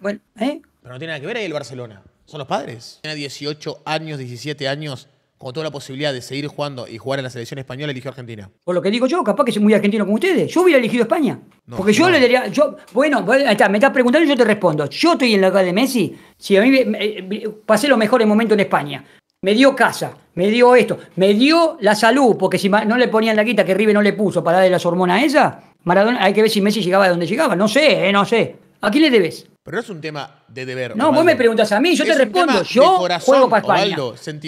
Speaker 2: Bueno, ¿eh? Pero no tiene nada que ver ahí el Barcelona. Son los padres. Tiene 18 años, 17 años con toda la posibilidad de seguir jugando y jugar en la selección española, eligió Argentina.
Speaker 1: Por lo que digo yo, capaz que soy muy argentino como ustedes. Yo hubiera elegido España. porque yo le diría, yo, bueno, está, me estás preguntando y yo te respondo. Yo estoy en la casa de Messi. Si a mí me, pasé los mejores momentos en España. Me dio casa, me dio esto, me dio la salud, porque si no le ponían la guita que Ribe no le puso para darle las hormonas a esa, Maradona, hay que ver si Messi llegaba de donde llegaba. No sé, eh, no sé. ¿A quién le debes?
Speaker 2: Pero no es un tema de deber. No, vos
Speaker 1: me preguntas a mí, yo te respondo. Yo juego para España.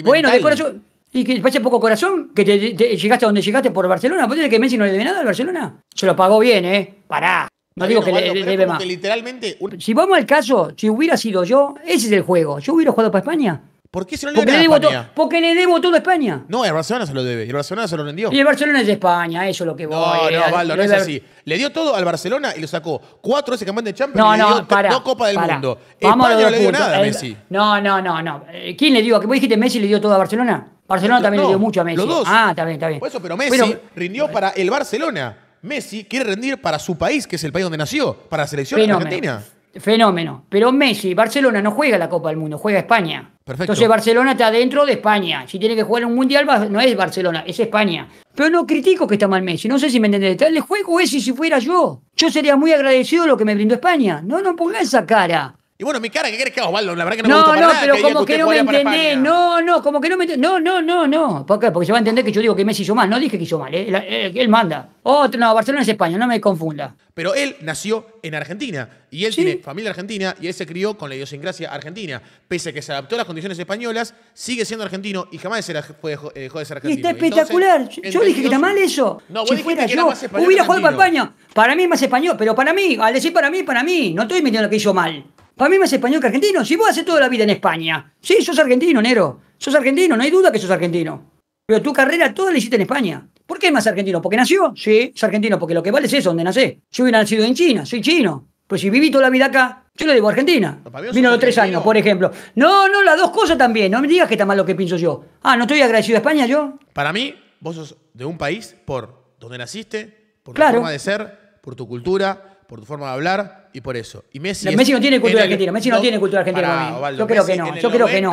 Speaker 1: bueno, de corazón. Y que pase poco corazón, que llegaste a donde llegaste por Barcelona. ¿Vos decís que Messi no le debe nada al Barcelona? Se lo pagó bien, ¿eh?
Speaker 2: Pará. No digo que le, debe más.
Speaker 1: literalmente Si vamos al caso, si hubiera sido yo, ese es el juego. Yo hubiera jugado para España.
Speaker 2: ¿Por qué se lo le le, a España?
Speaker 1: porque le debo todo a España.
Speaker 2: No, el Barcelona se lo debe. Y el Barcelona se lo vendió. Y el Barcelona es de España, eso es lo que voy. No, no, eh, Valdo, no es así. Le dio todo al Barcelona y lo sacó. Cuatro veces campeón de Champions no, para, dos Copas del Mundo. España no le dio nada a Messi. No,
Speaker 1: no, no, no. Eh, ¿Quién le dio? ¿Que vos dijiste Messi le dio todo a Barcelona? Barcelona también le dio mucho a Messi. Los dos. Ah, está bien, está bien. Por eso, pero Messi
Speaker 2: rindió para el Barcelona. Messi quiere rendir para su país, que es el país donde nació, para la selección argentina.
Speaker 1: Fenómeno. Pero Messi, Barcelona no juega la Copa del Mundo, juega España. Perfecto. Entonces Barcelona está dentro de España. Si tiene que jugar un mundial, no es Barcelona, es España. Pero no critico que está mal Messi, no sé si me entendés. El juego ese si fuera yo. Yo sería muy agradecido lo que me brindó España. No, no ponga esa cara.
Speaker 2: Y bueno, mi cara, ¿qué querés que haga, Osvaldo? La verdad que no, me gusta No, no, pero como que, no me entendés.
Speaker 1: No, no, como que no me No, no, no, no. ¿Por qué? Porque se va a entender que yo digo que Messi hizo mal. No dije que hizo mal, ¿eh? Eh, él, manda. Otro, no, Barcelona es España, no me confunda.
Speaker 2: Pero él nació en Argentina y él tiene familia argentina y él se crió con la idiosincrasia argentina. Pese a que se adaptó a las condiciones españolas, sigue siendo argentino y jamás puede, eh, dejó de ser argentino. Y está espectacular. yo dije que está mal
Speaker 1: eso. No, vos si fuera que yo, hubiera jugado para España. Para mí es más español, pero para mí, al decir para mí, para mí, no estoy metiendo que hizo mal. Para mí más español que argentino. Si vos haces toda la vida en España. Sí, sos argentino, Nero. Sos argentino, no hay duda que sos argentino. Pero tu carrera toda la hiciste en España. ¿Por qué es más argentino? ¿Porque nació? Sí, es argentino, porque lo que vale es eso, donde nacé. Yo hubiera nacido en China, soy chino. Pero si viví toda la vida acá, yo lo digo Argentina. Vino los tres años, por ejemplo. No, no, las dos cosas también. No me digas que está mal lo que pienso yo. Ah, ¿no estoy agradecido a España yo?
Speaker 2: Para mí, vos sos de un país por donde naciste, por tu forma de ser, por tu cultura, por tu forma de hablar, y por eso. Y Messi, no, tiene cultura argentina. Messi no, tiene cultura argentina. yo creo que no. yo creo que no.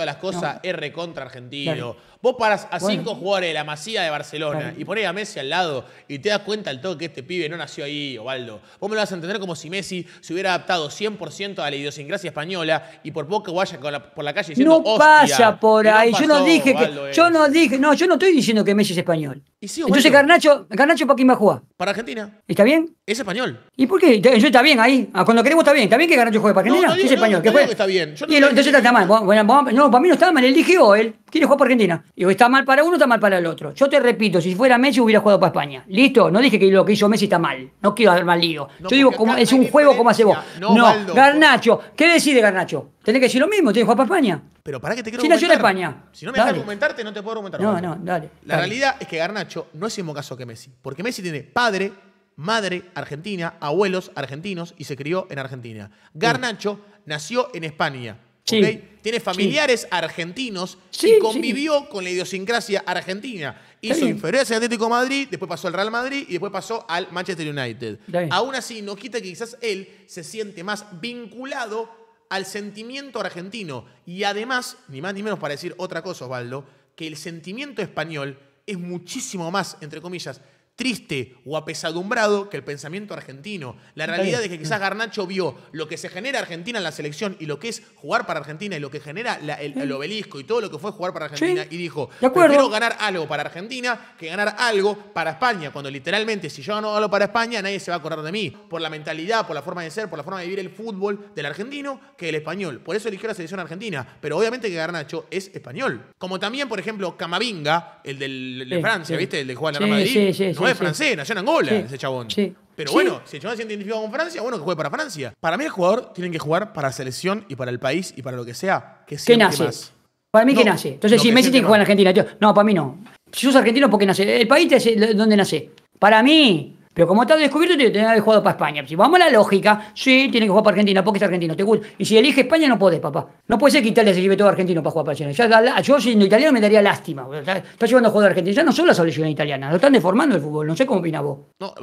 Speaker 2: de las cosas es contra argentino. Vos paras a cinco jugadores de la Masía de Barcelona y ponés a Messi al lado y te das cuenta al todo que este pibe no nació ahí, Ovaldo. Vos me lo vas a entender como si Messi se hubiera adaptado 100% a la idiosincrasia española y por poco vaya por la calle diciendo No pasa por ahí. yo no dije que. Eh. Yo
Speaker 1: no dije. No, yo no estoy diciendo que Messi es español. Y sí, Entonces, Carnacho ¿para quién va a jugar?
Speaker 2: Para Argentina. ¿Está bien? Es español.
Speaker 1: ¿Y por qué? Yo está bien ahí. Ah, cuando queremos está bien. Está bien que Garnacho juegue para Argentina. No, es español. que está bien. entonces está mal. no, para mí no está mal. dijo él. Quiere jugar para Argentina. Y está mal para uno, está mal para el otro. Yo te repito, si fuera Messi hubiera jugado para España. ¿Listo? No dije que lo que hizo Messi está mal. No quiero haber mal lío. Yo digo, como, es un juego como hace vos. No, Garnacho. ¿Qué decide Garnacho? Tenés que decir lo mismo. Tienes que jugar para España.
Speaker 2: Pero para que te quiero Si nació en España. Si no me dejas argumentarte, no te puedo argumentar. No, no, dale. La realidad es que Garnacho no es el mismo caso que Messi. Porque Messi tiene padre, madre argentina, abuelos argentinos y se crió en Argentina. Garnacho nació en España. Tiene familiares argentinos y convivió con la idiosincrasia argentina. Hizo su en Atlético Madrid, después pasó al Real Madrid y después pasó al Manchester United. Aún así, no quita que quizás él se siente más vinculado al sentimiento argentino. Y además, ni más ni menos para decir otra cosa, Osvaldo, que el sentimiento español es muchísimo más, entre comillas, triste o apesadumbrado que el pensamiento argentino. La realidad es que quizás Garnacho vio lo que se genera Argentina en la selección y lo que es jugar para Argentina y lo que genera el, obelisco y todo lo que fue jugar para Argentina y dijo, prefiero ganar algo para Argentina que ganar algo para España, cuando literalmente si yo gano algo para España nadie se va a acordar de mí, por la mentalidad, por la forma de ser, por la forma de vivir el fútbol del argentino que el español. Por eso eligió la selección argentina, pero obviamente que Garnacho es español. Como también, por ejemplo, Camavinga, el del, de Francia, ¿viste? El de Juan de Madrid es francés, nació en Angola ese chabón. Pero bueno, si el chabón se identifica con Francia, bueno, que juegue para Francia. Para mí el jugador tiene que jugar para la selección y para el país y para lo que sea. Que ¿Qué nace? Más.
Speaker 1: Para mí que nace. Entonces, si Messi tiene que jugar en Argentina, tío. No, para mí no. Si sos argentino, ¿por qué nace? El país es donde nace. Para mí, pero como está descubierto, tiene que haber jugado para España. Si vamos a la lógica, sí, tiene que jugar para Argentina, porque es argentino. Y si elige España, no podés, papá. No puede ser que Italia se lleve todo argentino para jugar para España. yo siendo italiano me daría lástima. Está, llevando a jugar a Argentina. Ya no son las selecciones italianas, lo están deformando el fútbol. No sé cómo opina vos.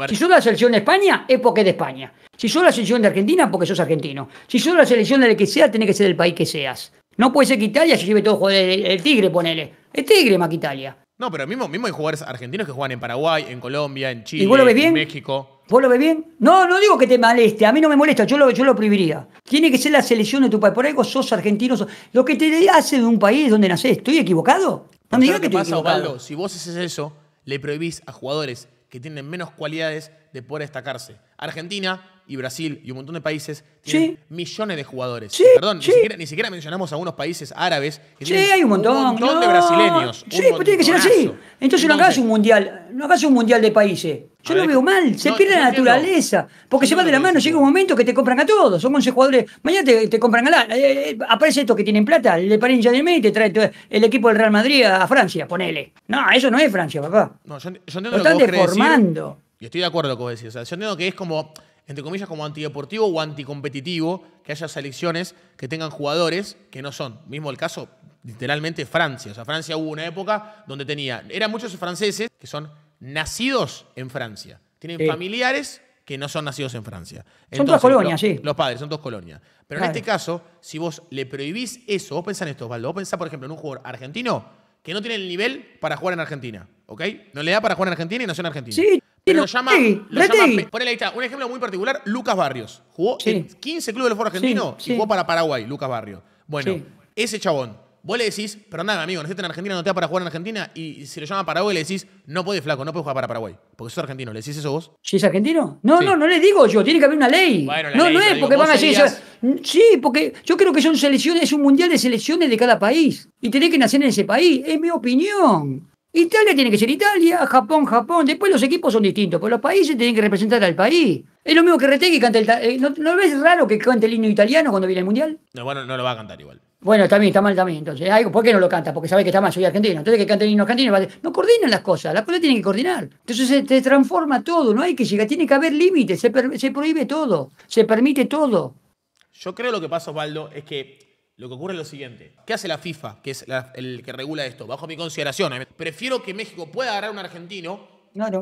Speaker 1: Si sos la selección de España, es porque es de España. Si sos la selección de Argentina, porque sos argentino. Si sos la selección de la que sea, tiene que ser del país que seas. No puede ser que Italia se lleve todo el, el Tigre, ponele. El Tigre más que Italia.
Speaker 2: No, pero mismo, mismo hay jugadores argentinos que juegan en Paraguay, en Colombia, en Chile, ¿Y vos bien? en México.
Speaker 1: ¿Vos lo ves bien? No, no digo que te moleste, a mí no me molesta, yo lo, yo lo prohibiría. Tiene que ser la selección de tu país, por algo sos argentino. Lo que te hace de un país donde nacés, ¿estoy equivocado? No me digas que, te pasa, Osvaldo,
Speaker 2: si vos haces eso, le prohibís a jugadores que tienen menos cualidades de poder destacarse. Argentina y Brasil y un montón de países tienen millones de jugadores. Perdón, Ni, siquiera, ni, siquiera, mencionamos algunos países árabes que tienen hay un montón, un montón de brasileños. Sí, pues tiene que ser así.
Speaker 1: Entonces, no hagas un mundial, no hagas un mundial de países. Yo lo veo mal, se pierde la naturaleza. Porque se va de la mano, llega un momento que te compran a todos. Somos 11 jugadores. Mañana te, compran a la. Eh, eh, aparece esto que tienen plata, el de ya de te trae el equipo del Real Madrid a Francia, ponele. No, eso no es Francia, papá.
Speaker 2: No, yo, lo, están que deformando. y estoy de acuerdo con lo que vos decís. O sea, yo entiendo que es como entre comillas, como antideportivo o anticompetitivo que haya selecciones que tengan jugadores que no son. Mismo el caso, literalmente, Francia. O sea, Francia hubo una época donde tenía, eran muchos franceses que son nacidos en Francia. Tienen familiares que no son nacidos en Francia. son dos colonias, sí. Los padres son dos colonias. Pero en este caso, si vos le prohibís eso, vos pensás en esto, Osvaldo, vos pensás, por ejemplo, en un jugador argentino que no tiene el nivel para jugar en Argentina, ¿ok? No le da para jugar en Argentina y nació en Argentina. Sí. Pero lo llama, ponele ahí está, un ejemplo muy particular, Lucas Barrios. Jugó en 15 clubes del foro argentino y jugó para Paraguay, Lucas Barrios. Bueno, ese chabón, vos le decís, pero nada, amigo, naciste en Argentina, no te da para jugar en Argentina, y si lo llama Paraguay le decís, no puede flaco, no puede jugar para Paraguay, porque sos argentino, ¿le decís eso vos? ¿Sí es argentino? No, no, no le digo yo, tiene que haber una ley. no, no es porque van a decir... Sí, porque yo creo que son selecciones,
Speaker 1: es un mundial de selecciones de cada país, y tenés que nacer en ese país, es mi opinión. Italia tiene que ser Italia, Japón, Japón. Después los equipos son distintos, pero los países tienen que representar al país. Es lo mismo que Retegui canta el. Eh, ¿no, ves raro que cante el himno italiano cuando viene el mundial?
Speaker 2: No, bueno, no lo va a cantar igual.
Speaker 1: Bueno, también, está mal también. Entonces, ¿por qué no lo canta? Porque sabe que está mal, soy argentino. Entonces, que el himno argentino. No coordinan las cosas, las cosas tienen que coordinar. Entonces, se, transforma todo, no hay que llegar, tiene que haber límites, se, se prohíbe todo, se permite todo.
Speaker 2: Yo creo lo que pasa, Osvaldo, es que lo que ocurre es lo siguiente. ¿Qué hace la FIFA, que es el que regula esto? Bajo mi consideración, eh, prefiero que México pueda agarrar a un argentino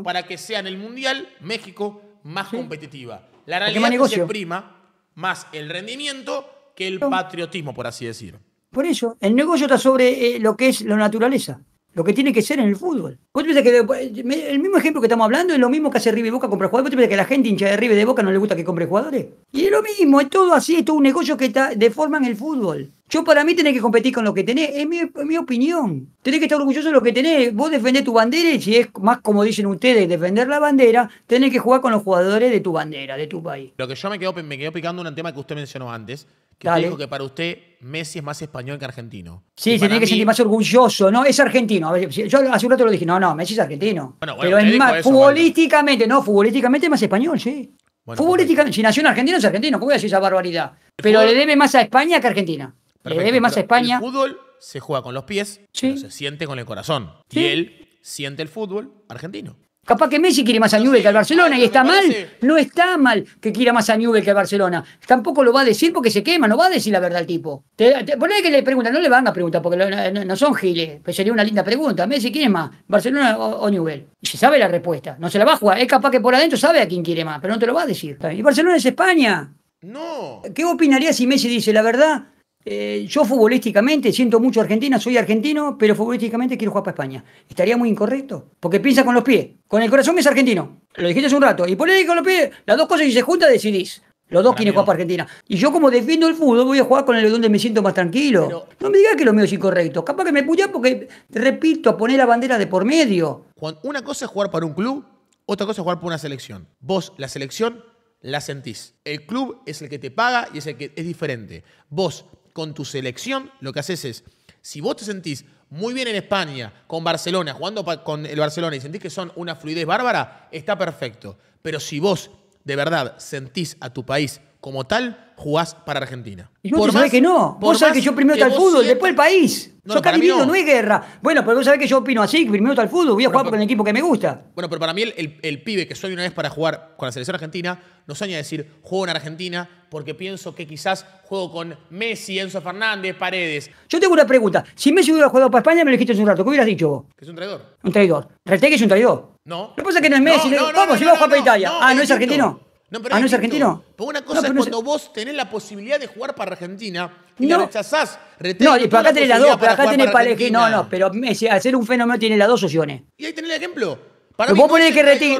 Speaker 2: para que sea en el Mundial México más competitiva. La realidad es que prima más el rendimiento que el patriotismo, por así decir.
Speaker 1: Por eso, el negocio está sobre eh, lo que es la naturaleza lo que tiene que ser en el fútbol. ¿Vos te que el mismo ejemplo que estamos hablando es lo mismo que hace River y Boca comprar jugadores? ¿Vos pensás que a la gente hincha de River de Boca no le gusta que compre jugadores? Y es lo mismo, es todo así, es todo un negocio que está, deforma en el fútbol. Yo para mí tenés que competir con lo que tenés, es mi, opinión. Tenés que estar orgulloso de lo que tenés. Vos defendés tu bandera y si es más como dicen ustedes, defender la bandera, tenés que jugar con los jugadores de tu bandera,
Speaker 2: de tu país. Lo que yo me quedo, me quedo picando en un tema que usted mencionó antes, que dijo que para usted Messi es más español que argentino. Sí, se tiene que sentir más
Speaker 1: orgulloso, ¿no? Es argentino. Yo hace un rato lo dije, no, no, Messi es argentino.
Speaker 2: pero es más,
Speaker 1: futbolísticamente, no, futbolísticamente es más español, sí.
Speaker 2: futbolísticamente,
Speaker 1: si nació en Argentina es argentino, ¿cómo voy a decir esa barbaridad? Pero le debe más a España que a Argentina. le debe más a España. El
Speaker 2: fútbol se juega con los pies, se siente con el corazón. Y él siente el fútbol argentino.
Speaker 1: Capaz que Messi quiere más a Newell que al Barcelona y está mal. No está mal que quiera más a Newell que al Barcelona. Tampoco lo va a decir porque se quema, no va a decir la verdad al tipo. Te, que le preguntas, no le van a preguntar porque no, son giles. Pues sería una linda pregunta. Messi, quiere más? ¿Barcelona o, o Y se sabe la respuesta. No se la va a jugar. Es capaz que por adentro sabe a quién quiere más, pero no te lo va a decir. ¿Y Barcelona es España? No. ¿Qué opinaría si Messi dice la verdad? Eh, yo futbolísticamente siento mucho Argentina, soy argentino, pero futbolísticamente quiero jugar para España. Estaría muy incorrecto, porque piensa con los pies. Con el corazón es argentino, lo dijiste hace un rato. Y por con los pies, las dos cosas si se juntan decidís. Los dos quieren jugar para Argentina. Y yo como defiendo el fútbol, voy a jugar con el donde me siento más
Speaker 2: tranquilo. no me digas que lo mío es incorrecto. Capaz que me puya porque, repito, a poner la bandera de por medio. Juan, una cosa es jugar para un club, otra cosa es jugar por una selección. Vos, la selección, la sentís. El club es el que te paga y es el que es diferente. Vos con tu selección, lo que haces es, si vos te sentís muy bien en España, con Barcelona, jugando con el Barcelona y sentís que son una fluidez bárbara, está perfecto. Pero si vos de verdad sentís a tu país como tal, jugás para Argentina. Y vos por sabés que
Speaker 1: no. vos sabés que yo primero está el fútbol, después el país. No, yo no. hay guerra. Bueno, pero vos sabés que yo opino así, primero está el fútbol, voy a jugar con el equipo que me gusta.
Speaker 2: Bueno, pero para mí el, pibe que soy una vez para jugar con la selección argentina, no sueña decir, juego en Argentina porque pienso que quizás juego con Messi, Enzo Fernández, Paredes.
Speaker 1: Yo tengo una pregunta. Si Messi hubiera jugado para España, me lo dijiste hace un rato. ¿Qué hubieras dicho vos? Que es un traidor. Un traidor. que es un traidor. No. Lo que pasa es que no es Messi. Vamos, no, ¿Cómo? va a jugar para Italia. ah, ¿no es argentino?
Speaker 2: No, ah, no es argentino. Porque una cosa es cuando vos tenés la posibilidad de jugar para Argentina y no. la rechazás. No, pero acá tenés las dos, pero acá tenés para No, no,
Speaker 1: pero hacer un fenómeno tiene las dos opciones. Y ahí
Speaker 2: tenés el ejemplo. Para que
Speaker 1: Retegui.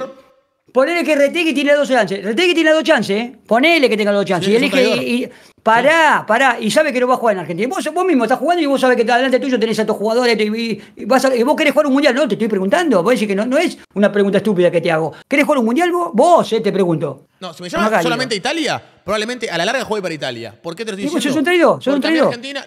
Speaker 1: Ponele que Retegui tiene las dos chances. Retegui tiene las dos chances, eh. Ponele que tenga las dos chances. y, elige, y, Pará, pará, y sabe que no va a jugar en Argentina. Vos, vos mismo estás jugando y vos sabés que delante tuyo tenés a tus jugadores y, vos querés jugar un mundial. No, te estoy preguntando. Vos decís que no, no es una pregunta estúpida que te hago. ¿Querés jugar un mundial vos? Vos, eh, te pregunto.
Speaker 2: No, si me llamas solamente Italia, probablemente a la larga juegue para Italia. ¿Por qué te lo estoy diciendo? un soy un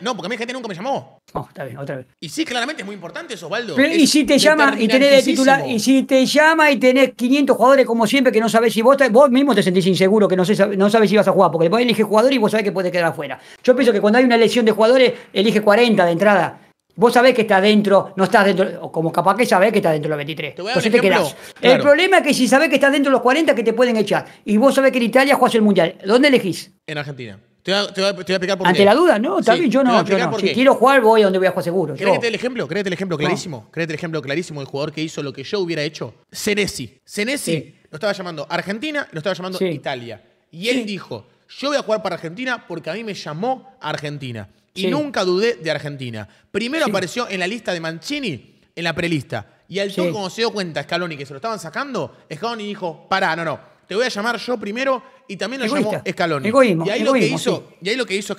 Speaker 2: no, porque a mí gente nunca me llamó. No, oh, está bien, otra vez. Y sí, claramente es muy importante eso, Osvaldo. y si te llama y tenés titular,
Speaker 1: y si te llama y tenés 500 jugadores como siempre que no sabés si vos, vos mismo te sentís inseguro, que no, sé, no sabes si vas a jugar, porque después elegís jugador y vos sabés que quedar afuera. Yo pienso que cuando hay una elección de jugadores, elige 40 de entrada. Vos sabés que está dentro, no estás dentro, como capaz que sabés que está dentro de los 23. Te Entonces te quedás. El problema es que si sabés que estás dentro de los 40, que te pueden echar. Y vos sabés que en Italia jugás el mundial. ¿Dónde elegís?
Speaker 2: En Argentina. Te voy a, te voy a, Ante la duda, no, también yo no. Si quiero
Speaker 1: jugar, voy a donde voy a jugar seguro. Créete el
Speaker 2: ejemplo, créete el ejemplo clarísimo. el ejemplo clarísimo del jugador que hizo lo que yo hubiera hecho. Senesi. Senesi lo estaba llamando Argentina, lo estaba llamando Italia. Y él dijo yo voy a jugar para Argentina porque a mí me llamó Argentina. Y nunca dudé de Argentina. Primero apareció en la lista de Mancini, en la prelista. Y al toque como se dio cuenta Scaloni que se lo estaban sacando, Scaloni dijo, pará, no, no, te voy a llamar yo primero y también lo llamó Scaloni. y, ahí lo que hizo, y ahí lo que hizo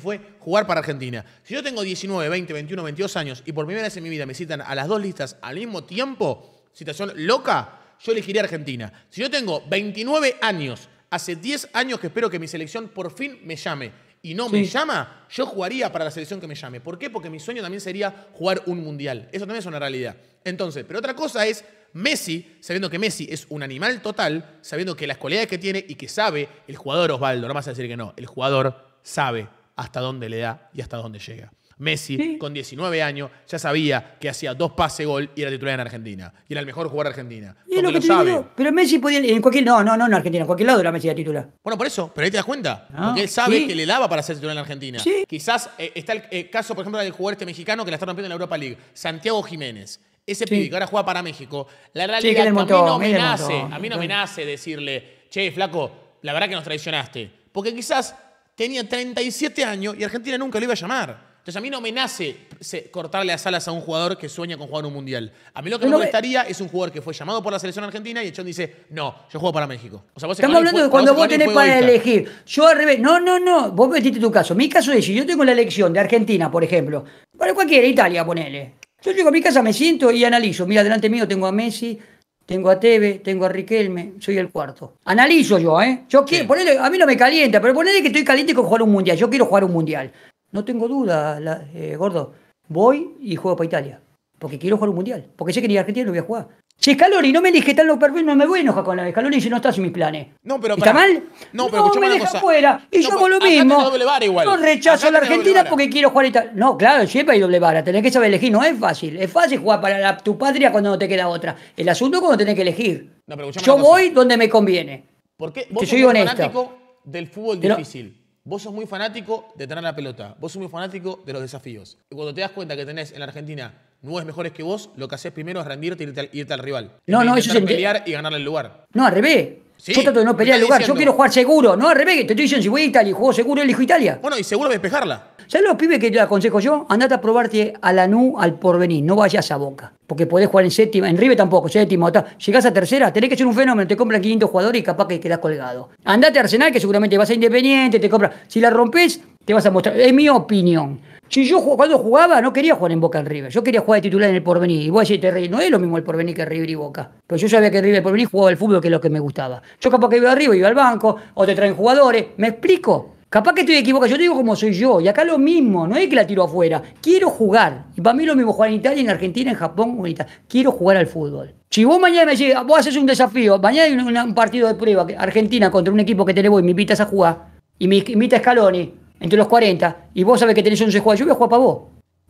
Speaker 2: fue jugar para Argentina. Si yo tengo 19, 20, 21, 22 años y por primera vez en mi vida me citan a las dos listas al mismo tiempo, situación loca, yo elegiría Argentina. Si yo tengo 29 años hace 10 años que espero que mi selección por fin me llame y no me llama, yo jugaría para la selección que me llame. ¿Por qué? Porque mi sueño también sería jugar un mundial. Eso también es una realidad. Entonces, pero otra cosa es Messi, sabiendo que Messi es un animal total, sabiendo que las cualidades que tiene y que sabe el jugador Osvaldo, no vas a decir que no, el jugador sabe hasta dónde le da y hasta dónde llega. Messi, con 19 años, ya sabía que hacía dos pases gol y era titular en Argentina. Y era el mejor jugador de Argentina. lo
Speaker 1: pero Messi podía. En cualquier, no, no, no, en Argentina. En cualquier lado era Messi la titular.
Speaker 2: Bueno, por eso. Pero ahí te das cuenta. porque él sabe que le daba para ser titular en Argentina. Quizás eh, está el eh, caso, por ejemplo, del jugador este mexicano que la está rompiendo en la Europa League, Santiago Jiménez. Ese pibe que ahora juega para México. La realidad a mí no me nace. A mí no me decirle, che, flaco, la verdad que nos traicionaste. Porque quizás tenía 37 años y Argentina nunca lo iba a llamar. Entonces a mí no me nace cortarle las alas a un jugador que sueña con jugar un mundial. A mí lo que me molestaría es un jugador que fue llamado por la selección argentina y el chón dice, no, yo juego para México. Estamos hablando de cuando vos tenés para elegir.
Speaker 1: Yo al revés, no, no, no, vos metiste tu caso. Mi caso es, si yo tengo la elección de Argentina, por ejemplo, para cualquiera, Italia, ponele. Yo llego a mi casa, me siento y analizo. Mira, delante mío tengo a Messi, tengo a Teve, tengo a Riquelme, soy el cuarto. Analizo yo, ¿eh? Yo quiero, a mí no me calienta, pero ponele que estoy caliente con jugar un mundial. Yo quiero jugar un mundial. No tengo duda, eh, gordo. Voy y juego para Italia. Porque quiero jugar un mundial. Porque sé que ni Argentina no voy a jugar. Si Scaloni no me elige tan los perfiles, no me voy a enojar con la vez. si no estás en mis planes.
Speaker 2: No, pero ¿Está mal? No, pero me deja cosa. Y yo pues, hago lo mismo.
Speaker 1: Yo rechazo a la Argentina porque quiero jugar Italia. No, claro, siempre hay doble vara. Tenés que saber elegir. No es fácil. Es fácil jugar para tu patria cuando no te queda otra. El asunto es cuando tenés que elegir. yo voy donde me conviene.
Speaker 2: Porque vos soy un fanático del fútbol difícil. Vos sos muy fanático de tener la pelota, vos sos muy fanático de los desafíos. Y cuando te das cuenta que tenés en la Argentina nueve mejores que vos, lo que haces primero es rendirte y irte al, rival. No, no, eso es pelear y ganarle el lugar.
Speaker 1: No, al revés. yo trato de no pelear el lugar, yo quiero jugar seguro. No, al revés, te estoy diciendo, si voy a Italia y juego seguro, elijo Italia.
Speaker 2: Bueno, y seguro despejarla.
Speaker 1: ¿Sabes los pibes que te aconsejo yo? Andate a probarte a la NU, al porvenir, no vayas a Boca. Porque podés jugar en séptima, en River tampoco, séptima, tal. Llegás a tercera, tenés que ser un fenómeno, te compran 500 jugadores y capaz que quedás colgado. Andate a Arsenal, que seguramente vas a Independiente, te compras, Si la rompes, te vas a mostrar. Es mi opinión. Si yo cuando jugaba no quería jugar en Boca en River, yo quería jugar de titular en el Porvenir. Y vos decís, te no es lo mismo el Porvenir que River y Boca. Pero yo sabía que River y Porvenir jugaba el fútbol que es lo que me gustaba. Yo capaz que iba arriba, iba al banco, o te traen jugadores. ¿Me explico? Capaz que estoy equivocado, yo digo como soy yo, y acá lo mismo, no es que la tiro afuera, quiero jugar, y para mí lo mismo jugar en Italia, en Argentina, en Japón en Italia, quiero jugar al fútbol. Si vos mañana me vos haces un desafío, mañana hay un, partido de prueba, Argentina contra un equipo que te le voy, me invitas a jugar, y me invitas a Scaloni, entre los 40, y vos sabés que tenés 11 jugadores, yo voy a jugar para vos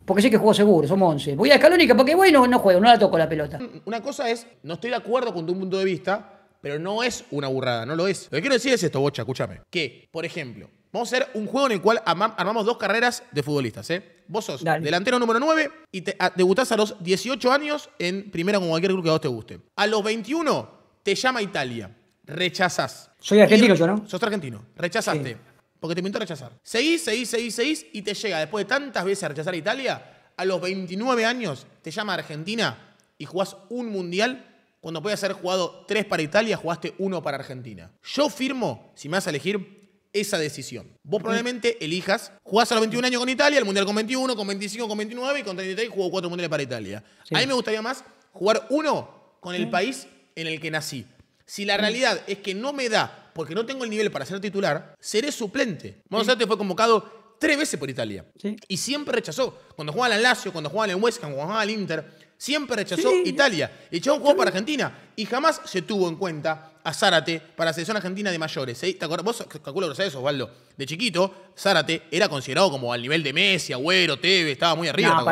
Speaker 1: porque sé que juego seguro, somos 11. Voy a Scaloni porque, bueno, no juego, no la toco la
Speaker 2: pelota. Una cosa es, no estoy de acuerdo con tu punto de vista, pero no es una burrada, no lo es. Lo que quiero decir es esto, bocha, escúchame. Que, por ejemplo, Vamos a hacer un juego en el cual armamos dos carreras de futbolistas, ¿eh? Vos sos delantero número 9 y te, ah, debutás a los 18 años en primera con cualquier club que a vos te guste. A los 21 te llama Italia. Rechazás. Soy argentino yo, ¿no? Sos argentino. Rechazaste. Porque te inventó rechazar. Seguís, seguís, seguís, seguís y te llega, después de tantas veces a rechazar Italia, a los 29 años te llama Argentina y jugás un mundial cuando podías haber jugado tres para Italia, jugaste uno para Argentina. Yo firmo, si me vas a elegir, esa decisión. Vos probablemente elijas, jugás a los 21 años con Italia, el Mundial con 21, con 25, con 29 y con 33 jugó cuatro Mundiales para Italia. A mí me gustaría más jugar uno con el país en el que nací. Si la realidad es que no me da, porque no tengo el nivel para ser titular, seré suplente. te fue convocado tres veces por Italia. Y siempre rechazó. Cuando jugaban al Lazio, cuando jugaba al West Ham, cuando jugaba al Inter, siempre rechazó Italia. Y echó un juego para Argentina. Y jamás se tuvo en cuenta a Zárate para la selección argentina de mayores. ¿eh? ¿Te acuerdas? Vos calculo que Osvaldo. De chiquito, Zárate era considerado como al nivel de Messi, Agüero, Tevez, estaba muy arriba,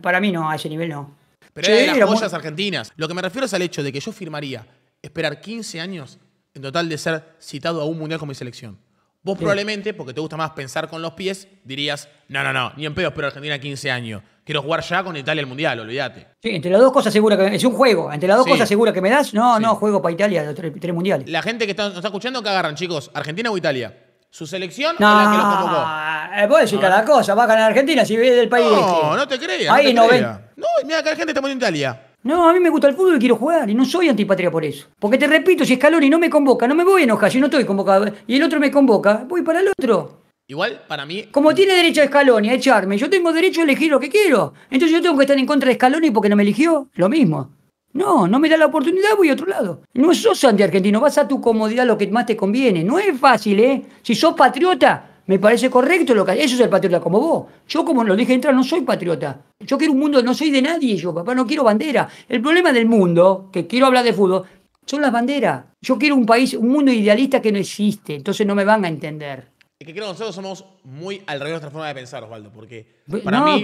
Speaker 1: Para, mí no, a ese nivel no.
Speaker 2: Pero era de las argentinas. Lo que me refiero es al hecho de que yo firmaría esperar 15 años en total de ser citado a un mundial con mi selección. Vos probablemente, porque te gusta más pensar con los pies, dirías, no, no, no, ni en pedo espero Argentina 15 años quiero jugar ya con Italia el Mundial, olvídate. Sí, entre las dos cosas segura
Speaker 1: que es un juego, entre las dos cosas segura que me das, no, no, juego para Italia, tres, mundiales.
Speaker 2: La gente que nos está escuchando, ¿qué agarran, chicos? ¿Argentina o Italia? ¿Su selección o la que los convocó? Eh, cada cosa,
Speaker 1: va a ganar Argentina si ves del país. No, no te creas. Ahí no, no ven.
Speaker 2: No, mira, que la gente está poniendo en Italia.
Speaker 1: No, a mí me gusta el fútbol y quiero jugar, y no soy antipatria por eso. Porque te repito, si Scaloni no me convoca, no me voy a enojar, si no estoy convocado, y el otro me convoca, voy para el otro.
Speaker 2: Igual, para mí.
Speaker 1: Como tiene derecho a Scaloni a echarme, yo tengo derecho a elegir lo que quiero. Entonces yo tengo que estar en contra de Scaloni porque no me eligió. Lo mismo. No, no me da la oportunidad, voy a otro lado. No sos anti-argentino, vas a tu comodidad lo que más te conviene. No es fácil, ¿eh? Si sos patriota, me parece correcto lo que Eso es el patriota como vos. Yo, como lo dije entrar, no soy patriota. Yo quiero un mundo, no soy de nadie yo, papá, no quiero bandera. El problema del mundo, que quiero hablar de fútbol, son las banderas. Yo quiero un país, un mundo idealista que no existe, entonces no me van a entender.
Speaker 2: Es que creo que nosotros somos muy alrededor de nuestra forma de pensar, Osvaldo, porque para, mí,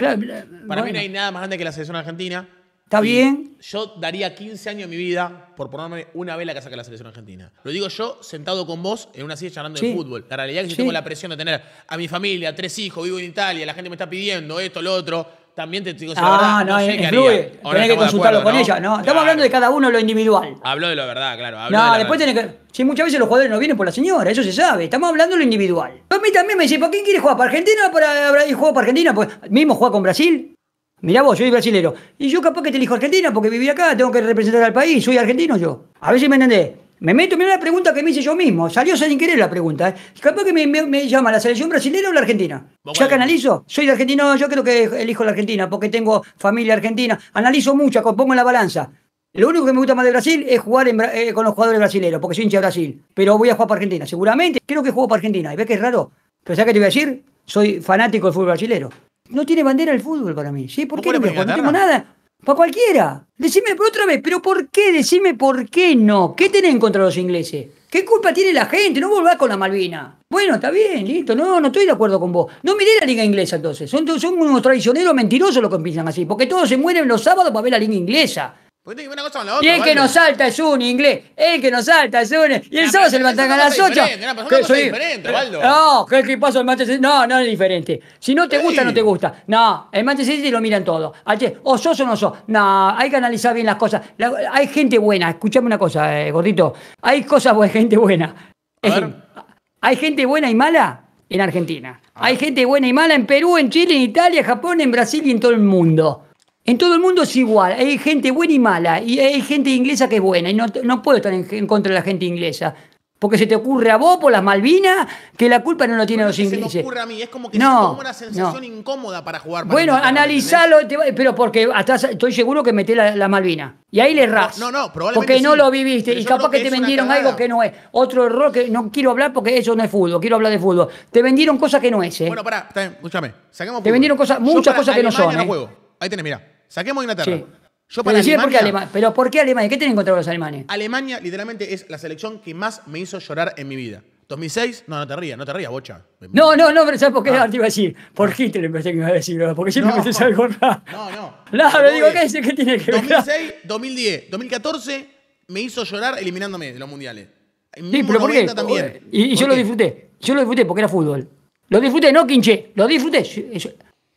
Speaker 2: no hay nada más grande que la selección argentina.
Speaker 1: Está bien.
Speaker 2: Yo daría 15 años de mi vida por ponerme una vela que saca la selección argentina. Lo digo yo sentado con vos en una silla charlando de fútbol. La realidad es que yo tengo la presión de tener a mi familia, tres hijos, vivo en Italia, la gente me está pidiendo esto, lo otro también te digo, ah, verdad, no, no que consultarlo con ella.
Speaker 1: No, estamos hablando de cada uno lo individual.
Speaker 2: Habló de la verdad, claro. no, después tiene
Speaker 1: que. si muchas veces los jugadores no vienen por la señora, eso se sabe. Estamos hablando de lo individual. A mí también me dice, ¿para quién quiere jugar? ¿Para Argentina o para Brasil? juego para Argentina? Pues mismo juega con Brasil. Mirá vos, yo soy brasilero. Y yo capaz que te elijo Argentina porque viví acá, tengo que representar al país, soy argentino yo. A ver si me entendés. Me meto, mira la pregunta que me hice yo mismo. Salió sin querer la pregunta. ¿eh? Capaz que me, llama la selección brasileña o la argentina. Ya que analizo, soy de argentino, yo creo que elijo la argentina porque tengo familia argentina. Analizo mucho, pongo en la balanza. Lo único que me gusta más de Brasil es jugar eh, con los jugadores brasileños, porque soy hincha de Brasil. Pero voy a jugar para Argentina. Seguramente, creo que juego para Argentina. ¿Y ves que es raro? Pero ¿sabes qué te voy a decir? Soy fanático del fútbol brasileño. No tiene bandera el fútbol para mí. ¿Sí? ¿Por qué no, no tengo nada? Para cualquiera. Decime otra vez, pero ¿por qué? Decime por qué no. ¿Qué tienen contra los ingleses? ¿Qué culpa tiene la gente? No volvás con la Malvina. Bueno, está bien, listo. No, no estoy de acuerdo con vos. No miré la liga inglesa entonces. Son, son unos traicioneros mentirosos los que piensan así. Porque todos se mueren los sábados para ver la liga inglesa
Speaker 2: una cosa y el que nos salta
Speaker 1: es un inglés, el que nos salta es un. Y el sábado se levanta a las 8. diferente, No, que que el No, no es diferente. Si no te gusta, no te gusta. No, el Manchester City lo miran todo. O sos o no sos. No, hay que analizar bien las cosas. hay gente buena. Escuchame una cosa, eh, gordito. Hay cosas buenas, gente buena. hay gente buena y mala en Argentina. Hay gente buena y mala en Perú, en Chile, en Italia, Japón, en Brasil y en todo el mundo. En todo el mundo es igual, hay gente buena y mala, y hay gente inglesa que es buena, y no, puedo estar en, contra de la gente inglesa. Porque se te ocurre a vos por las Malvinas que la culpa no lo tienen los ingleses. Se me ocurre a mí, es como que es una sensación incómoda
Speaker 2: para jugar. bueno,
Speaker 1: analizalo, pero porque estoy seguro que meté la, la Malvina. Y ahí le ras. No, no, probablemente Porque no lo viviste y capaz que, te vendieron algo que no es. Otro error que no quiero hablar porque eso no es fútbol, quiero hablar de fútbol. Te vendieron cosas que no es, ¿eh? Bueno, pará,
Speaker 2: escúchame, Te vendieron cosas, muchas cosas que no son. ¿eh? Ahí tenés, mira. Saquemos Inglaterra. Sí. Yo para Alemania,
Speaker 1: pero ¿por qué Alemania? ¿Qué tienen contra los alemanes?
Speaker 2: Alemania, literalmente, es la selección que más me hizo llorar en mi vida. 2006, no, no te rías, no te rías, bocha.
Speaker 1: No, no, no, pero ¿sabes por qué ah. Ah, te iba a decir? Por ah. Hitler me pensé que iba a decir, porque siempre me haces algo raro. No, no.
Speaker 2: No, pero digo, ¿qué, tiene que ver? 2006, 2010, 2014 me hizo llorar eliminándome de los mundiales. sí, pero ¿por qué?
Speaker 1: Y, yo lo disfruté, yo lo disfruté porque era fútbol. Lo disfruté, no quinché, lo disfruté.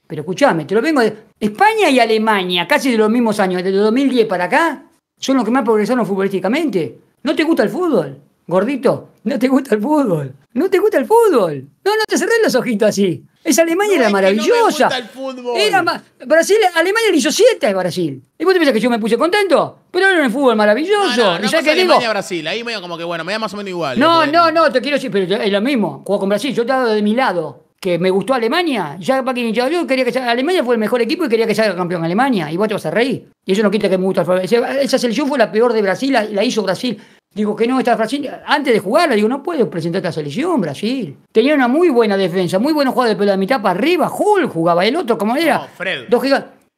Speaker 1: Pero escúchame, te lo vengo de. España y Alemania, casi de los mismos años, desde 2010 para acá, son los que más progresaron futbolísticamente. ¿No te gusta el fútbol? Gordito, no te gusta el fútbol. No te gusta el fútbol. No, no te cerré los ojitos así. Esa Alemania era maravillosa. No
Speaker 2: me gusta el era
Speaker 1: Brasil, Alemania le hizo siete a Brasil. ¿Y vos te pensás que yo me puse contento? Pero era un fútbol maravilloso. No, no, ¿Y Alemania Brasil,
Speaker 2: ahí me veo como que bueno, me da más o menos igual. No, no,
Speaker 1: no, te quiero decir, pero es lo mismo. Juego con Brasil, yo te he dado de mi lado que me gustó Alemania. Ya para yo, quería que Alemania fue el mejor equipo y quería que salga campeón Alemania. Y vos te vas a reír. Y eso no quita que me gusta Esa selección fue la peor de Brasil, la, hizo Brasil. Digo que no, esta Brasil, antes de jugarla, digo, no puedo presentar la selección, Brasil. Tenía una muy buena defensa, muy buenos jugadores, pero de la mitad para arriba, Jul jugaba, el otro, como era? No, Fred.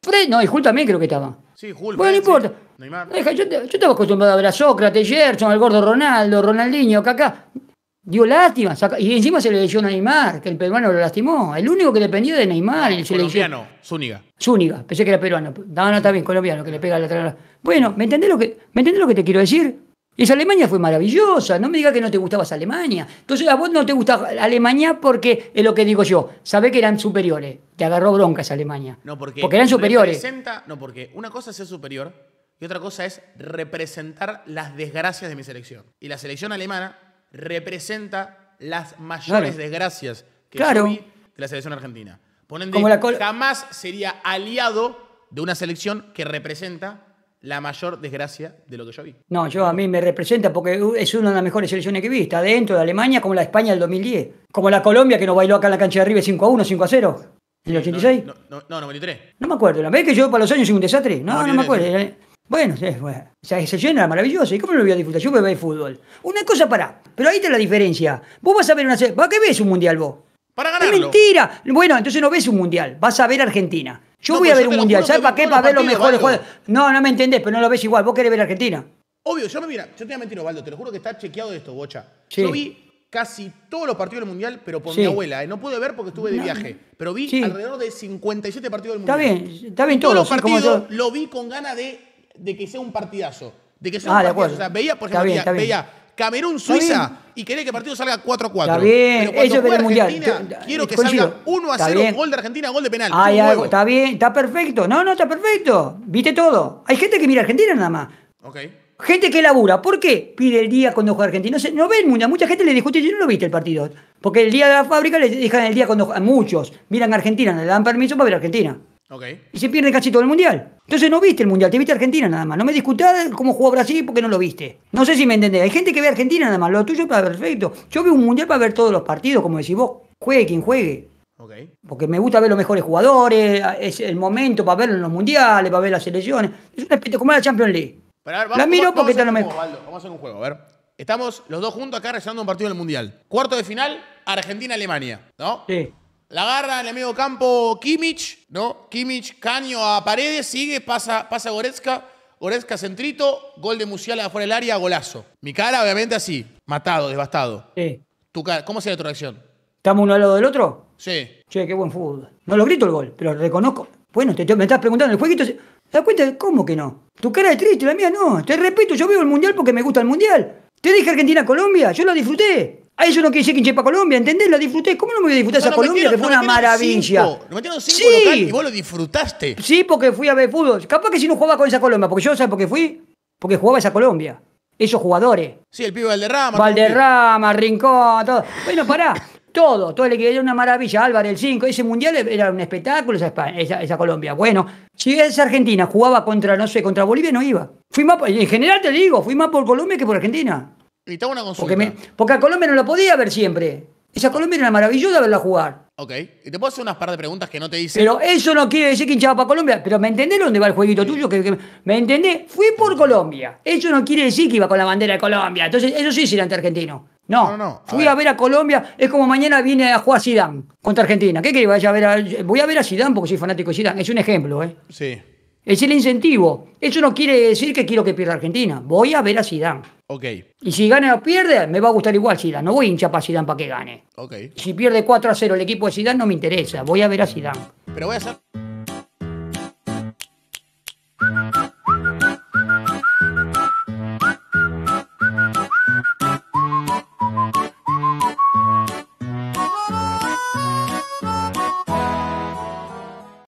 Speaker 1: Fred, no, y Jul también creo que estaba. Sí, Jul Bueno, no importa. Yo, estaba acostumbrado a ver a Sócrates, Gerson, al gordo Ronaldo, Ronaldinho, Kaká dio lástima. y encima se le lesionó Neymar, que el peruano lo lastimó. El único que dependía de Neymar. El colombiano, Zúñiga. Zúñiga, pensé que era peruano. No, no, está bien, colombiano, que le pega la Bueno, ¿me entendés, lo que, ¿me entendés lo que te quiero decir? Esa Alemania fue maravillosa, no me digas que no te gustabas Alemania. Entonces a vos no te gustaba Alemania porque es lo que digo yo, sabés que eran superiores, te agarró bronca esa Alemania. No, porque, porque eran superiores.
Speaker 2: No, porque una cosa es ser superior y otra cosa es representar las desgracias de mi selección. Y la selección alemana representa las mayores desgracias que yo vi de la selección argentina. jamás sería aliado de una selección que representa la mayor desgracia de lo que yo vi.
Speaker 1: No, yo a mí me representa porque es una de las mejores selecciones que vi. Está dentro de Alemania como la España del 2010. Como la Colombia que nos bailó acá en la cancha de arriba 5 a 1, 5 a 0. ¿En el 86?
Speaker 2: No, no, 93.
Speaker 1: No me acuerdo. La vez que yo para los años es un desastre. no, no me acuerdo. Bueno, es, llena maravilloso ¿Y cómo lo voy a disfrutar? Yo voy fútbol. Una cosa para. Pero ahí está la diferencia. Vos vas a ver una. ¿Para qué ves un mundial vos? Para ganarlo. ¡Es mentira! Bueno, entonces no ves un mundial. Vas a ver Argentina. Yo voy a pues ver un mundial. ¿Sabes para qué? Para ver los mejores jugadores. No, no me entendés, pero no lo ves igual. Vos querés ver Argentina.
Speaker 2: Obvio, yo me mira. Yo te voy a mentir, Osvaldo. Te lo juro que está chequeado esto, bocha. Yo vi casi todos los partidos del Mundial, pero por mi abuela. Eh. No pude ver porque estuve de viaje. Pero vi alrededor de 57 partidos del Mundial. Está bien, está bien todos. los partidos lo vi con ganas de de que sea un partidazo. De que sea ah, un partidazo. O sea, veía, por ejemplo, veía, Camerún-Suiza y quería que el partido salga 4 4. Está bien, pero cuando mundial. quiero que salga 1 0, gol de Argentina, gol de penal. Ay, algo,
Speaker 1: está bien, está perfecto. No, no, está perfecto. Viste todo. Hay gente que mira a Argentina nada más. Ok. Gente que labura. ¿Por qué pide el día cuando juega Argentina? No, ve el Mundial, mucha. gente le discute, yo no lo viste el partido. Porque el día de la fábrica le dejan el día cuando A muchos miran a Argentina, le dan permiso para ver a Argentina. Y se pierde casi todo el mundial. Entonces no viste el mundial, te viste Argentina nada más. No me discutas cómo jugó Brasil porque no lo viste. No sé si me entendés. Hay gente que ve Argentina nada más, lo tuyo está perfecto. Yo veo un mundial para ver todos los partidos, como decís vos, juegue quien juegue. Porque me gusta ver los mejores jugadores, es el momento para verlo en los mundiales, para ver las selecciones. Es un aspecto como la Champions
Speaker 2: League. vamos, la miro porque está lo mejor. a hacer un juego, a ver. Estamos los dos juntos acá rezando un partido del mundial. Cuarto de final, Argentina-Alemania, ¿no? Sí. La agarra en el medio campo Kimmich, ¿no? Kimmich, caño a paredes, sigue, pasa, pasa Goretzka. Goretzka centrito, gol de Musiala afuera del área, golazo. Mi cara, obviamente, así, matado, devastado. Sí. Tu cara, ¿Cómo sería tu reacción?
Speaker 1: ¿Estamos uno al lado del otro?
Speaker 2: Sí. Che, qué buen fútbol.
Speaker 1: No lo grito el gol, pero reconozco. Bueno, te, me estás preguntando, el jueguito. ¿Te das cuenta cómo que no? Tu cara es triste, la mía no. Te repito, yo veo el mundial porque me gusta el mundial. Te dije Argentina-Colombia, yo lo disfruté. A eso no quiere decir que para Colombia, ¿entendés? La disfruté. ¿Cómo no me voy a disfrutar esa Colombia que fue una maravilla? metieron cinco sí. y vos lo disfrutaste. Sí, porque fui a ver fútbol. Capaz que si no jugaba con esa Colombia, porque yo, sé por qué fui? Porque jugaba esa Colombia. Esos jugadores.
Speaker 2: Sí, el pibe Valderrama. Valderrama,
Speaker 1: Rincón, todo. Bueno, pará. todo, todo le quedó era una maravilla, Álvarez el 5, ese mundial era un espectáculo esa, Colombia. Bueno, si esa Argentina jugaba contra, no sé, contra Bolivia, no iba. Fui más, en general te digo, fui más por Colombia que por Argentina una consulta. Porque, a Colombia no la podía ver siempre. Esa Colombia era maravillosa verla jugar.
Speaker 2: Ok. Y te puedo hacer unas par de preguntas que no te hice. Pero eso
Speaker 1: no quiere decir que hinchaba para Colombia. Pero ¿me entendés dónde va el jueguito tuyo? ¿Me entendés? Fui por Colombia. Eso no quiere decir que iba con la bandera de Colombia. Entonces, eso sí será argentino. No, no, no. fui a ver a Colombia. Es como mañana viene a jugar Zidane contra Argentina. ¿Qué que a ver Voy a ver a Zidane porque soy fanático de Zidane. Es un ejemplo, ¿eh? Sí. Es el incentivo. Eso no quiere decir que quiero que pierda Argentina. Voy a ver a Zidane. Ok. Y si gana o pierde, me va a gustar igual Zidane. No voy a hinchar para Zidane para que gane. Ok. Si pierde 4 a 0 el equipo de Zidane, no me interesa. Voy a ver a Zidane.
Speaker 2: Pero voy a hacer...